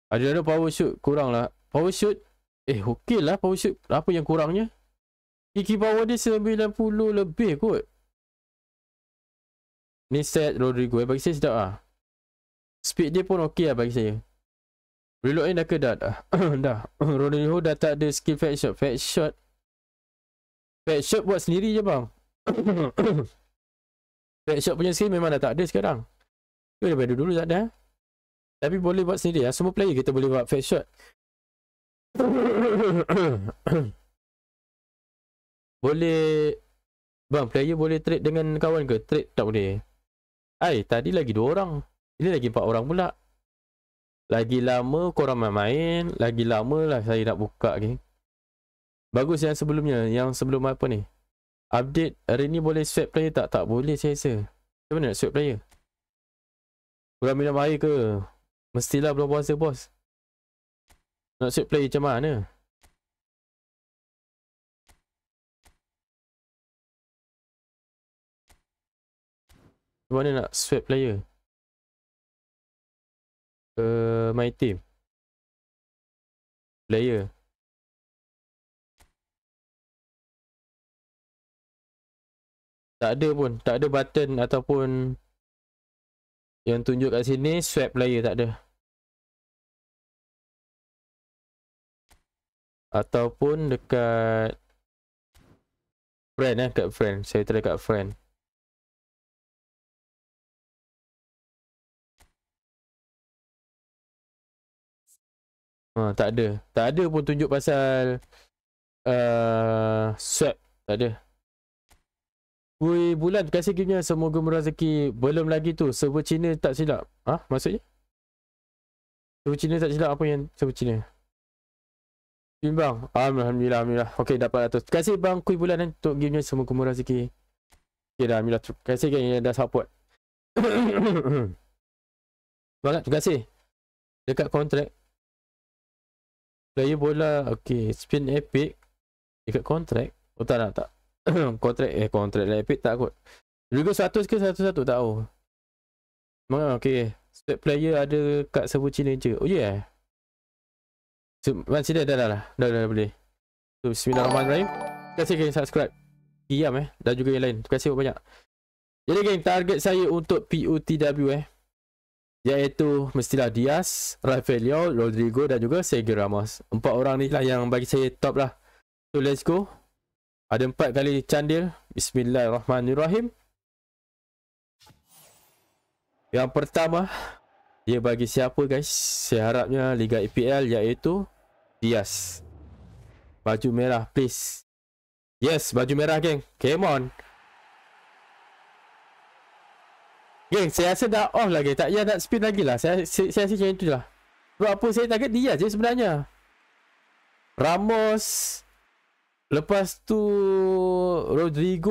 B: Ada-ada lah. power shoot Kurang lah Power shoot Eh okey lah power shoot Apa yang kurangnya Kiki e power dia 90 lebih kot Ni set Rodrigo eh. Bagi saya sedap lah Speed dia pun okey lah bagi saya Reload ni dah ke dah dah Dah Rodrigo dah tak ada skill fat shot Fat shot Fat shot buat sendiri je bang Fat shot punya skill memang dah tak ada sekarang Dia daripada dulu tak ada eh? Tapi boleh buat sendiri lah. Semua player kita boleh buat face shot. boleh... Bang, player boleh trade dengan kawan ke? Trade tak boleh. Hai, tadi lagi dua orang. Ini lagi empat orang pula. Lagi lama korang main-main. Lagi lama lah saya nak buka ni. Bagus yang sebelumnya. Yang sebelum apa ni? Update hari ni boleh swap player tak? Tak boleh saya rasa. Macam mana nak swap player? Kurang minum air ke? Mestilah bulan puasa
E: bos Nak set play macam mana Macam mana nak swap player? Uh, my team Player Tak ada pun, tak ada button ataupun yang tunjuk kat sini swap layer tak ada. Ataupun dekat friend eh kat friend. Saya try kat friend.
B: Ha, tak ada. Tak ada pun tunjuk pasal uh, swap. Tak ada. Wui bulan kasih kini semoga murah rezeki. Belum lagi tu server Cina tak silap. Ha? Maksudnya? Server Cina tak silap apa yang server Cina? Bimbang. Alhamdulillah, alhamdulillah. okay dapat 100. Terima kasih bang kui bulan eh, untuk game-nya semoga murah rezeki. Okey dah alhamdulillah. Terima kasih kan yang dah support. Banyak terima kasih. Dekat kontrak. Player bola. okay Spin epic. Dekat kontrak. Oh tak tak kontrak eh kontrak Rapid tak kot. Juga 100 ke 101 tak tahu. Mana okey. Set player ada kat server Cina je. Oh yeah. So, masih dah dah lah. dah dah boleh. So, Bismillahirrahmanirrahim. Terima kasih kerana subscribe. Diam eh. Dan juga yang lain. Terima kasih banyak. Jadi geng, target saya untuk putw eh. Iaitu mestilah Diaz, Rafael Leo, Rodrigo dan juga Sergio Ramos. Empat orang ni lah yang bagi saya top lah. So let's go. Ada empat kali candil. Bismillahirrahmanirrahim. Yang pertama, dia bagi siapa guys? Saya harapnya Liga EPL iaitu Dias. Baju merah please. Yes, baju merah geng. Come on. Geng, saya rasa dah off lagi. Tak payah nak spin lagi lah. Saya, saya, saya rasa macam itu lah. Sebab apa saya target dia je sebenarnya. Ramos. Ramos. Lepas tu Rodrigo